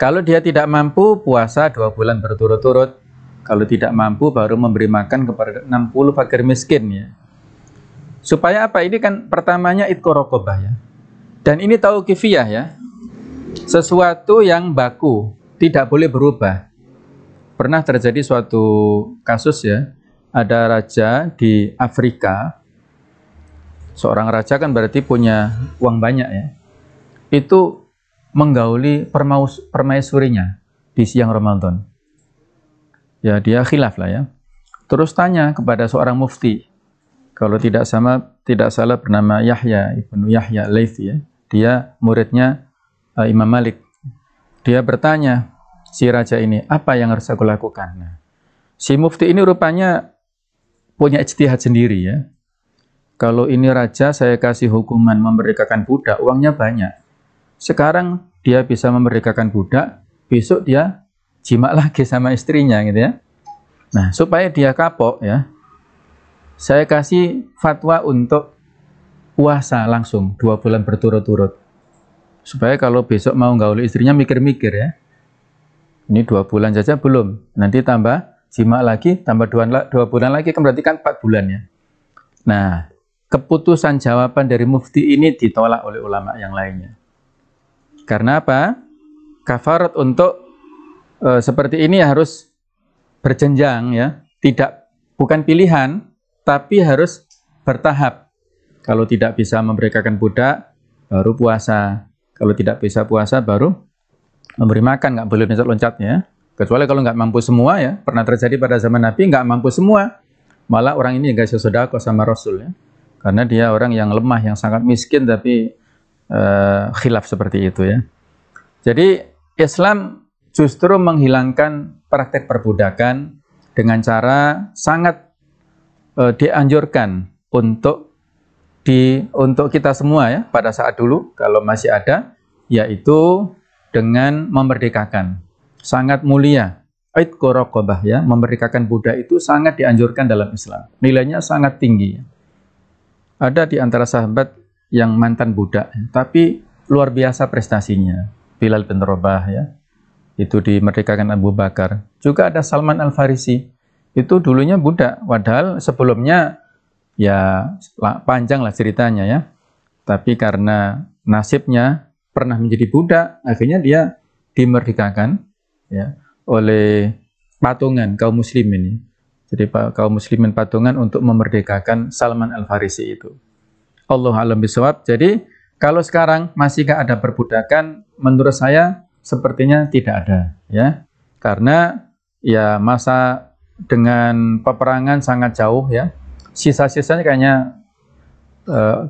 kalau dia tidak mampu puasa dua bulan berturut-turut kalau tidak mampu baru memberi makan kepada 60 fakir miskin ya supaya apa ini kan pertamanya itqorokobah ya dan ini tahu kifiyah ya. Sesuatu yang baku, tidak boleh berubah. Pernah terjadi suatu kasus ya, ada raja di Afrika. Seorang raja kan berarti punya uang banyak ya. Itu menggauli permaisurinya di siang Ramadan. Ya, dia khilaf lah ya. Terus tanya kepada seorang mufti. Kalau tidak sama tidak salah bernama Yahya ibnu Yahya Laifi ya dia muridnya uh, Imam Malik. Dia bertanya, si raja ini, apa yang harus aku lakukan? Nah, si mufti ini rupanya punya ijtihad sendiri ya. Kalau ini raja, saya kasih hukuman memerdekakan budak, uangnya banyak. Sekarang dia bisa memerdekakan budak, besok dia jima lagi sama istrinya gitu ya. Nah, supaya dia kapok ya, saya kasih fatwa untuk puasa langsung dua bulan berturut-turut. Supaya kalau besok mau oleh istrinya mikir-mikir ya. Ini dua bulan saja belum. Nanti tambah jima lagi, tambah dua, dua bulan lagi, kan berarti kan empat bulan ya. Nah, keputusan jawaban dari mufti ini ditolak oleh ulama yang lainnya. Karena apa? Kafarat untuk e, seperti ini harus berjenjang ya, tidak bukan pilihan, tapi harus bertahap kalau tidak bisa memberikan budak, baru puasa. Kalau tidak bisa puasa, baru memberi makan. Nggak boleh loncat loncatnya. Kecuali kalau nggak mampu semua ya. Pernah terjadi pada zaman Nabi, nggak mampu semua. Malah orang ini nggak kok sama Rasul ya. Karena dia orang yang lemah, yang sangat miskin, tapi uh, khilaf seperti itu ya. Jadi Islam justru menghilangkan praktek perbudakan dengan cara sangat uh, dianjurkan untuk di untuk kita semua ya pada saat dulu kalau masih ada yaitu dengan memerdekakan sangat mulia Aitko Korokobah ya memerdekakan Buddha itu sangat dianjurkan dalam Islam nilainya sangat tinggi ya. ada di antara sahabat yang mantan Buddha tapi luar biasa prestasinya Bilal bin Rabah ya itu dimerdekakan Abu Bakar juga ada Salman Al Farisi itu dulunya Buddha padahal sebelumnya ya panjang lah ceritanya ya. Tapi karena nasibnya pernah menjadi budak, akhirnya dia dimerdekakan ya oleh patungan kaum Muslim ini. Jadi kaum muslimin patungan untuk memerdekakan Salman Al-Farisi itu. Allah alam bisawab. Jadi kalau sekarang masihkah ada perbudakan? Menurut saya sepertinya tidak ada ya. Karena ya masa dengan peperangan sangat jauh ya sisa-sisanya kayaknya uh,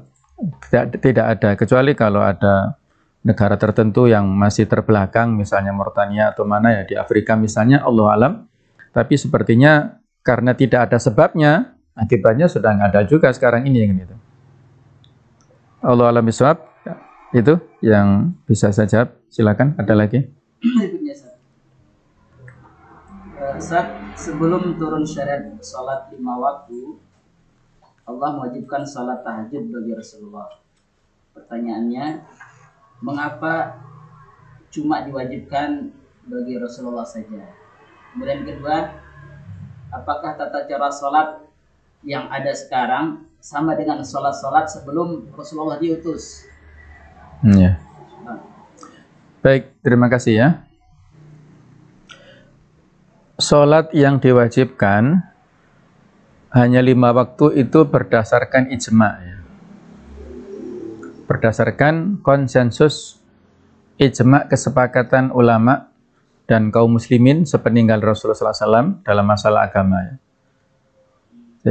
tidak tidak ada kecuali kalau ada negara tertentu yang masih terbelakang misalnya Mauritania atau mana ya di Afrika misalnya Allah alam tapi sepertinya karena tidak ada sebabnya akibatnya sedang ada juga sekarang ini yang itu Allah alam iswab itu yang bisa saya jawab silakan ada lagi Saat eh, sebelum turun syariat sholat lima waktu, Allah mewajibkan salat tahajud bagi Rasulullah. Pertanyaannya, mengapa cuma diwajibkan bagi Rasulullah saja? Kemudian kedua, apakah tata cara salat yang ada sekarang sama dengan salat-salat sebelum Rasulullah diutus? Ya. Baik, terima kasih ya. Salat yang diwajibkan hanya lima waktu itu berdasarkan ijma ya. berdasarkan konsensus ijma kesepakatan ulama dan kaum muslimin sepeninggal Rasulullah SAW dalam masalah agama ya.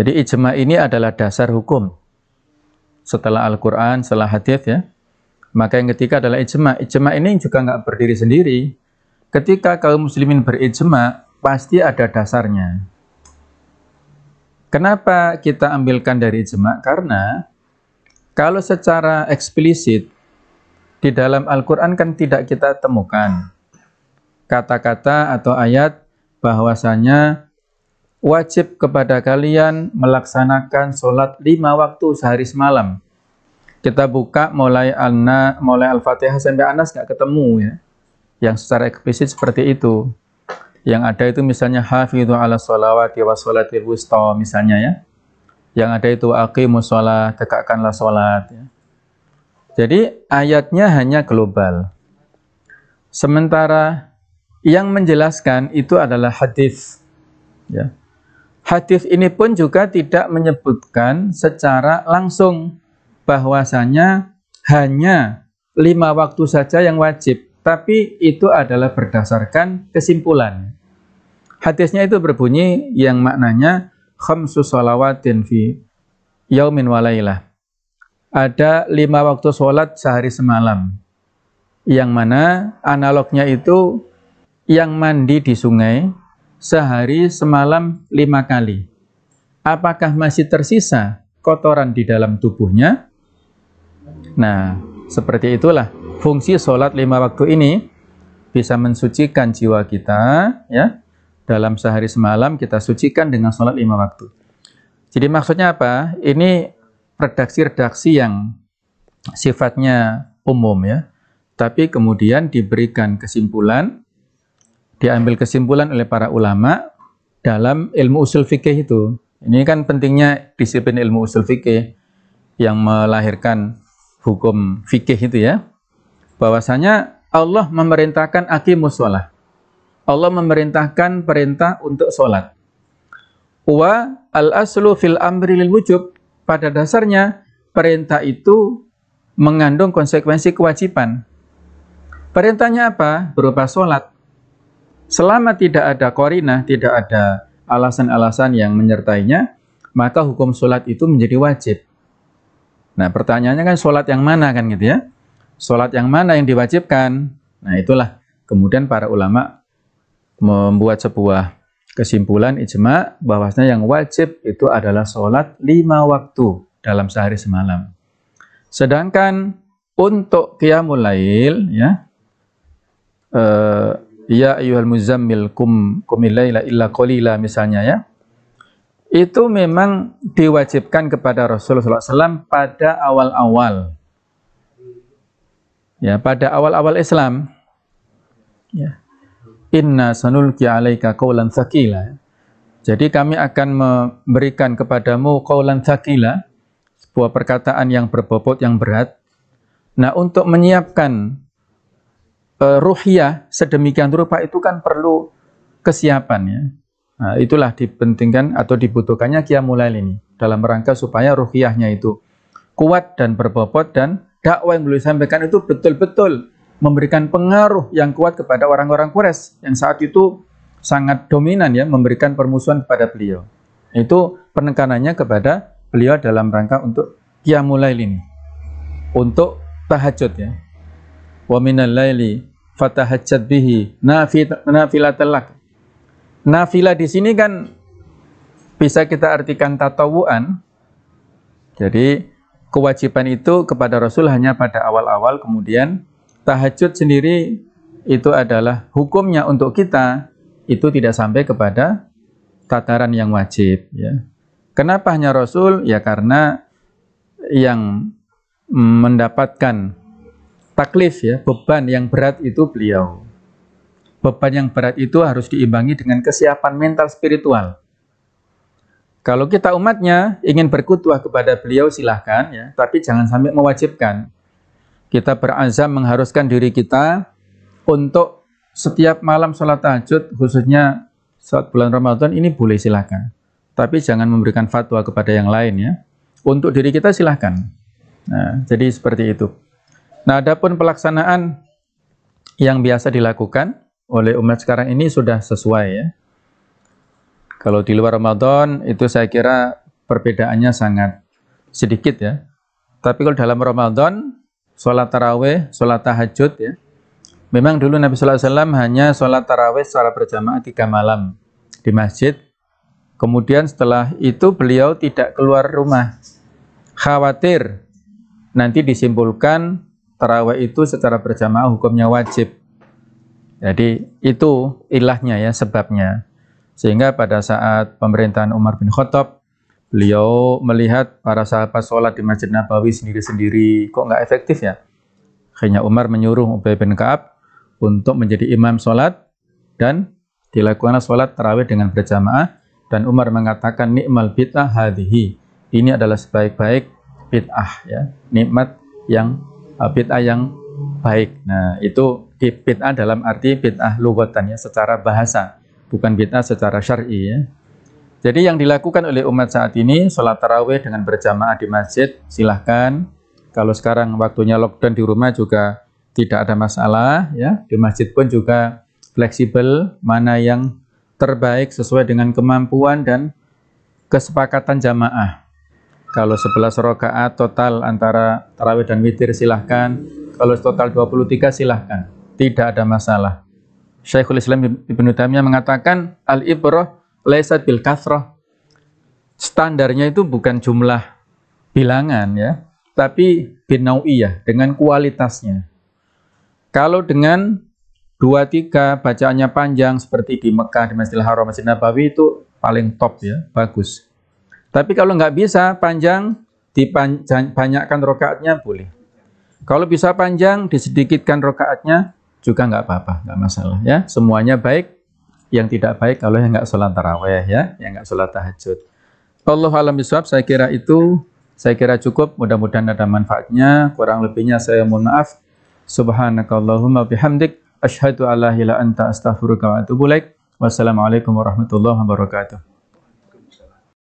jadi ijma ini adalah dasar hukum setelah Al-Quran, setelah hadith ya maka yang ketiga adalah ijma ijma ini juga nggak berdiri sendiri ketika kaum muslimin berijma pasti ada dasarnya Kenapa kita ambilkan dari ijma? Karena kalau secara eksplisit di dalam Al-Quran kan tidak kita temukan kata-kata atau ayat bahwasanya wajib kepada kalian melaksanakan sholat lima waktu sehari semalam. Kita buka mulai Al-Fatihah mulai al sampai Anas nggak ketemu ya. Yang secara eksplisit seperti itu. Yang ada itu misalnya hafidhu ala sholawati wa sholatil wusta misalnya ya. Yang ada itu aqimu sholat, tegakkanlah sholat. Ya. Jadi ayatnya hanya global. Sementara yang menjelaskan itu adalah hadis. Ya. Hadis ini pun juga tidak menyebutkan secara langsung bahwasanya hanya lima waktu saja yang wajib tapi itu adalah berdasarkan kesimpulan. Hadisnya itu berbunyi yang maknanya khamsu salawatin fi yaumin walailah. Ada lima waktu sholat sehari semalam. Yang mana analognya itu yang mandi di sungai sehari semalam lima kali. Apakah masih tersisa kotoran di dalam tubuhnya? Nah, seperti itulah fungsi sholat lima waktu ini bisa mensucikan jiwa kita ya dalam sehari semalam kita sucikan dengan sholat lima waktu jadi maksudnya apa ini redaksi-redaksi yang sifatnya umum ya tapi kemudian diberikan kesimpulan diambil kesimpulan oleh para ulama dalam ilmu usul fikih itu ini kan pentingnya disiplin ilmu usul fikih yang melahirkan hukum fikih itu ya bahwasanya Allah memerintahkan aqimus sholat. Allah memerintahkan perintah untuk sholat. Wa al-aslu fil amri lil wujub. Pada dasarnya, perintah itu mengandung konsekuensi kewajiban. Perintahnya apa? Berupa sholat. Selama tidak ada korina, tidak ada alasan-alasan yang menyertainya, maka hukum sholat itu menjadi wajib. Nah pertanyaannya kan sholat yang mana kan gitu ya? sholat yang mana yang diwajibkan. Nah itulah kemudian para ulama membuat sebuah kesimpulan ijma bahwasanya yang wajib itu adalah sholat lima waktu dalam sehari semalam. Sedangkan untuk qiyamul lail ya eh, ya ayyuhal muzammil kum qumil laila illa qalila misalnya ya itu memang diwajibkan kepada Rasulullah SAW pada awal-awal ya pada awal-awal Islam ya inna sanulki alaika qawlan thaqila jadi kami akan memberikan kepadamu qawlan thaqila sebuah perkataan yang berbobot yang berat nah untuk menyiapkan uh, ruhiyah sedemikian rupa itu kan perlu kesiapan ya nah, itulah dipentingkan atau dibutuhkannya kiamulail ini dalam rangka supaya ruhiyahnya itu kuat dan berbobot dan dakwah yang beliau sampaikan itu betul-betul memberikan pengaruh yang kuat kepada orang-orang Quraisy yang saat itu sangat dominan ya memberikan permusuhan kepada beliau. Itu penekanannya kepada beliau dalam rangka untuk qiyamulail ini. Untuk tahajud ya. Wa minal laili fatahajjat bihi nafilatalak. Nafila di sini kan bisa kita artikan tatawuan. Jadi kewajiban itu kepada Rasul hanya pada awal-awal, kemudian tahajud sendiri itu adalah hukumnya untuk kita itu tidak sampai kepada tataran yang wajib. Ya. Kenapa hanya Rasul? Ya karena yang mendapatkan taklif ya, beban yang berat itu beliau. Beban yang berat itu harus diimbangi dengan kesiapan mental spiritual. Kalau kita umatnya ingin berkutuah kepada beliau silahkan ya, tapi jangan sampai mewajibkan. Kita berazam mengharuskan diri kita untuk setiap malam sholat tahajud khususnya saat bulan Ramadan ini boleh silahkan. Tapi jangan memberikan fatwa kepada yang lain ya. Untuk diri kita silahkan. Nah, jadi seperti itu. Nah, adapun pelaksanaan yang biasa dilakukan oleh umat sekarang ini sudah sesuai ya kalau di luar Ramadan itu saya kira perbedaannya sangat sedikit ya. Tapi kalau dalam Ramadan, sholat tarawih, sholat tahajud ya. Memang dulu Nabi SAW hanya sholat tarawih secara berjamaah tiga malam di masjid. Kemudian setelah itu beliau tidak keluar rumah. Khawatir nanti disimpulkan tarawih itu secara berjamaah hukumnya wajib. Jadi itu ilahnya ya sebabnya. Sehingga pada saat pemerintahan Umar bin Khattab, beliau melihat para sahabat sholat di Masjid Nabawi sendiri-sendiri, kok nggak efektif ya? Akhirnya Umar menyuruh Ubay bin Kaab untuk menjadi imam sholat dan dilakukan sholat terawih dengan berjamaah dan Umar mengatakan nikmal bid'ah hadihi. ini adalah sebaik-baik bid'ah ya nikmat yang eh, bid'ah yang baik nah itu bid'ah dalam arti bid'ah lugatannya secara bahasa bukan bid'ah secara syar'i ya. Jadi yang dilakukan oleh umat saat ini sholat tarawih dengan berjamaah di masjid silahkan. Kalau sekarang waktunya lockdown di rumah juga tidak ada masalah ya. Di masjid pun juga fleksibel mana yang terbaik sesuai dengan kemampuan dan kesepakatan jamaah. Kalau 11 rakaat total antara tarawih dan witir silahkan. Kalau total 23 silahkan. Tidak ada masalah. Syekhul Islam Ibn Taimiyah mengatakan al-ibrah laisat bil kasrah. Standarnya itu bukan jumlah bilangan ya, tapi binauiyah dengan kualitasnya. Kalau dengan dua tiga bacaannya panjang seperti di Mekah di Masjidil Haram Masjid Nabawi itu paling top ya, bagus. Tapi kalau nggak bisa panjang dibanyakkan rokaatnya boleh. Kalau bisa panjang disedikitkan rokaatnya juga nggak apa-apa, nggak masalah ya. Semuanya baik, yang tidak baik kalau yang nggak sholat taraweh ya, yang nggak sholat tahajud. Allah alam biswab, saya kira itu saya kira cukup. Mudah-mudahan ada manfaatnya. Kurang lebihnya saya mohon maaf. Subhanakallahumma bihamdik. Ashhadu alla ila anta astaghfiruka wa atubu Wassalamualaikum warahmatullahi wabarakatuh.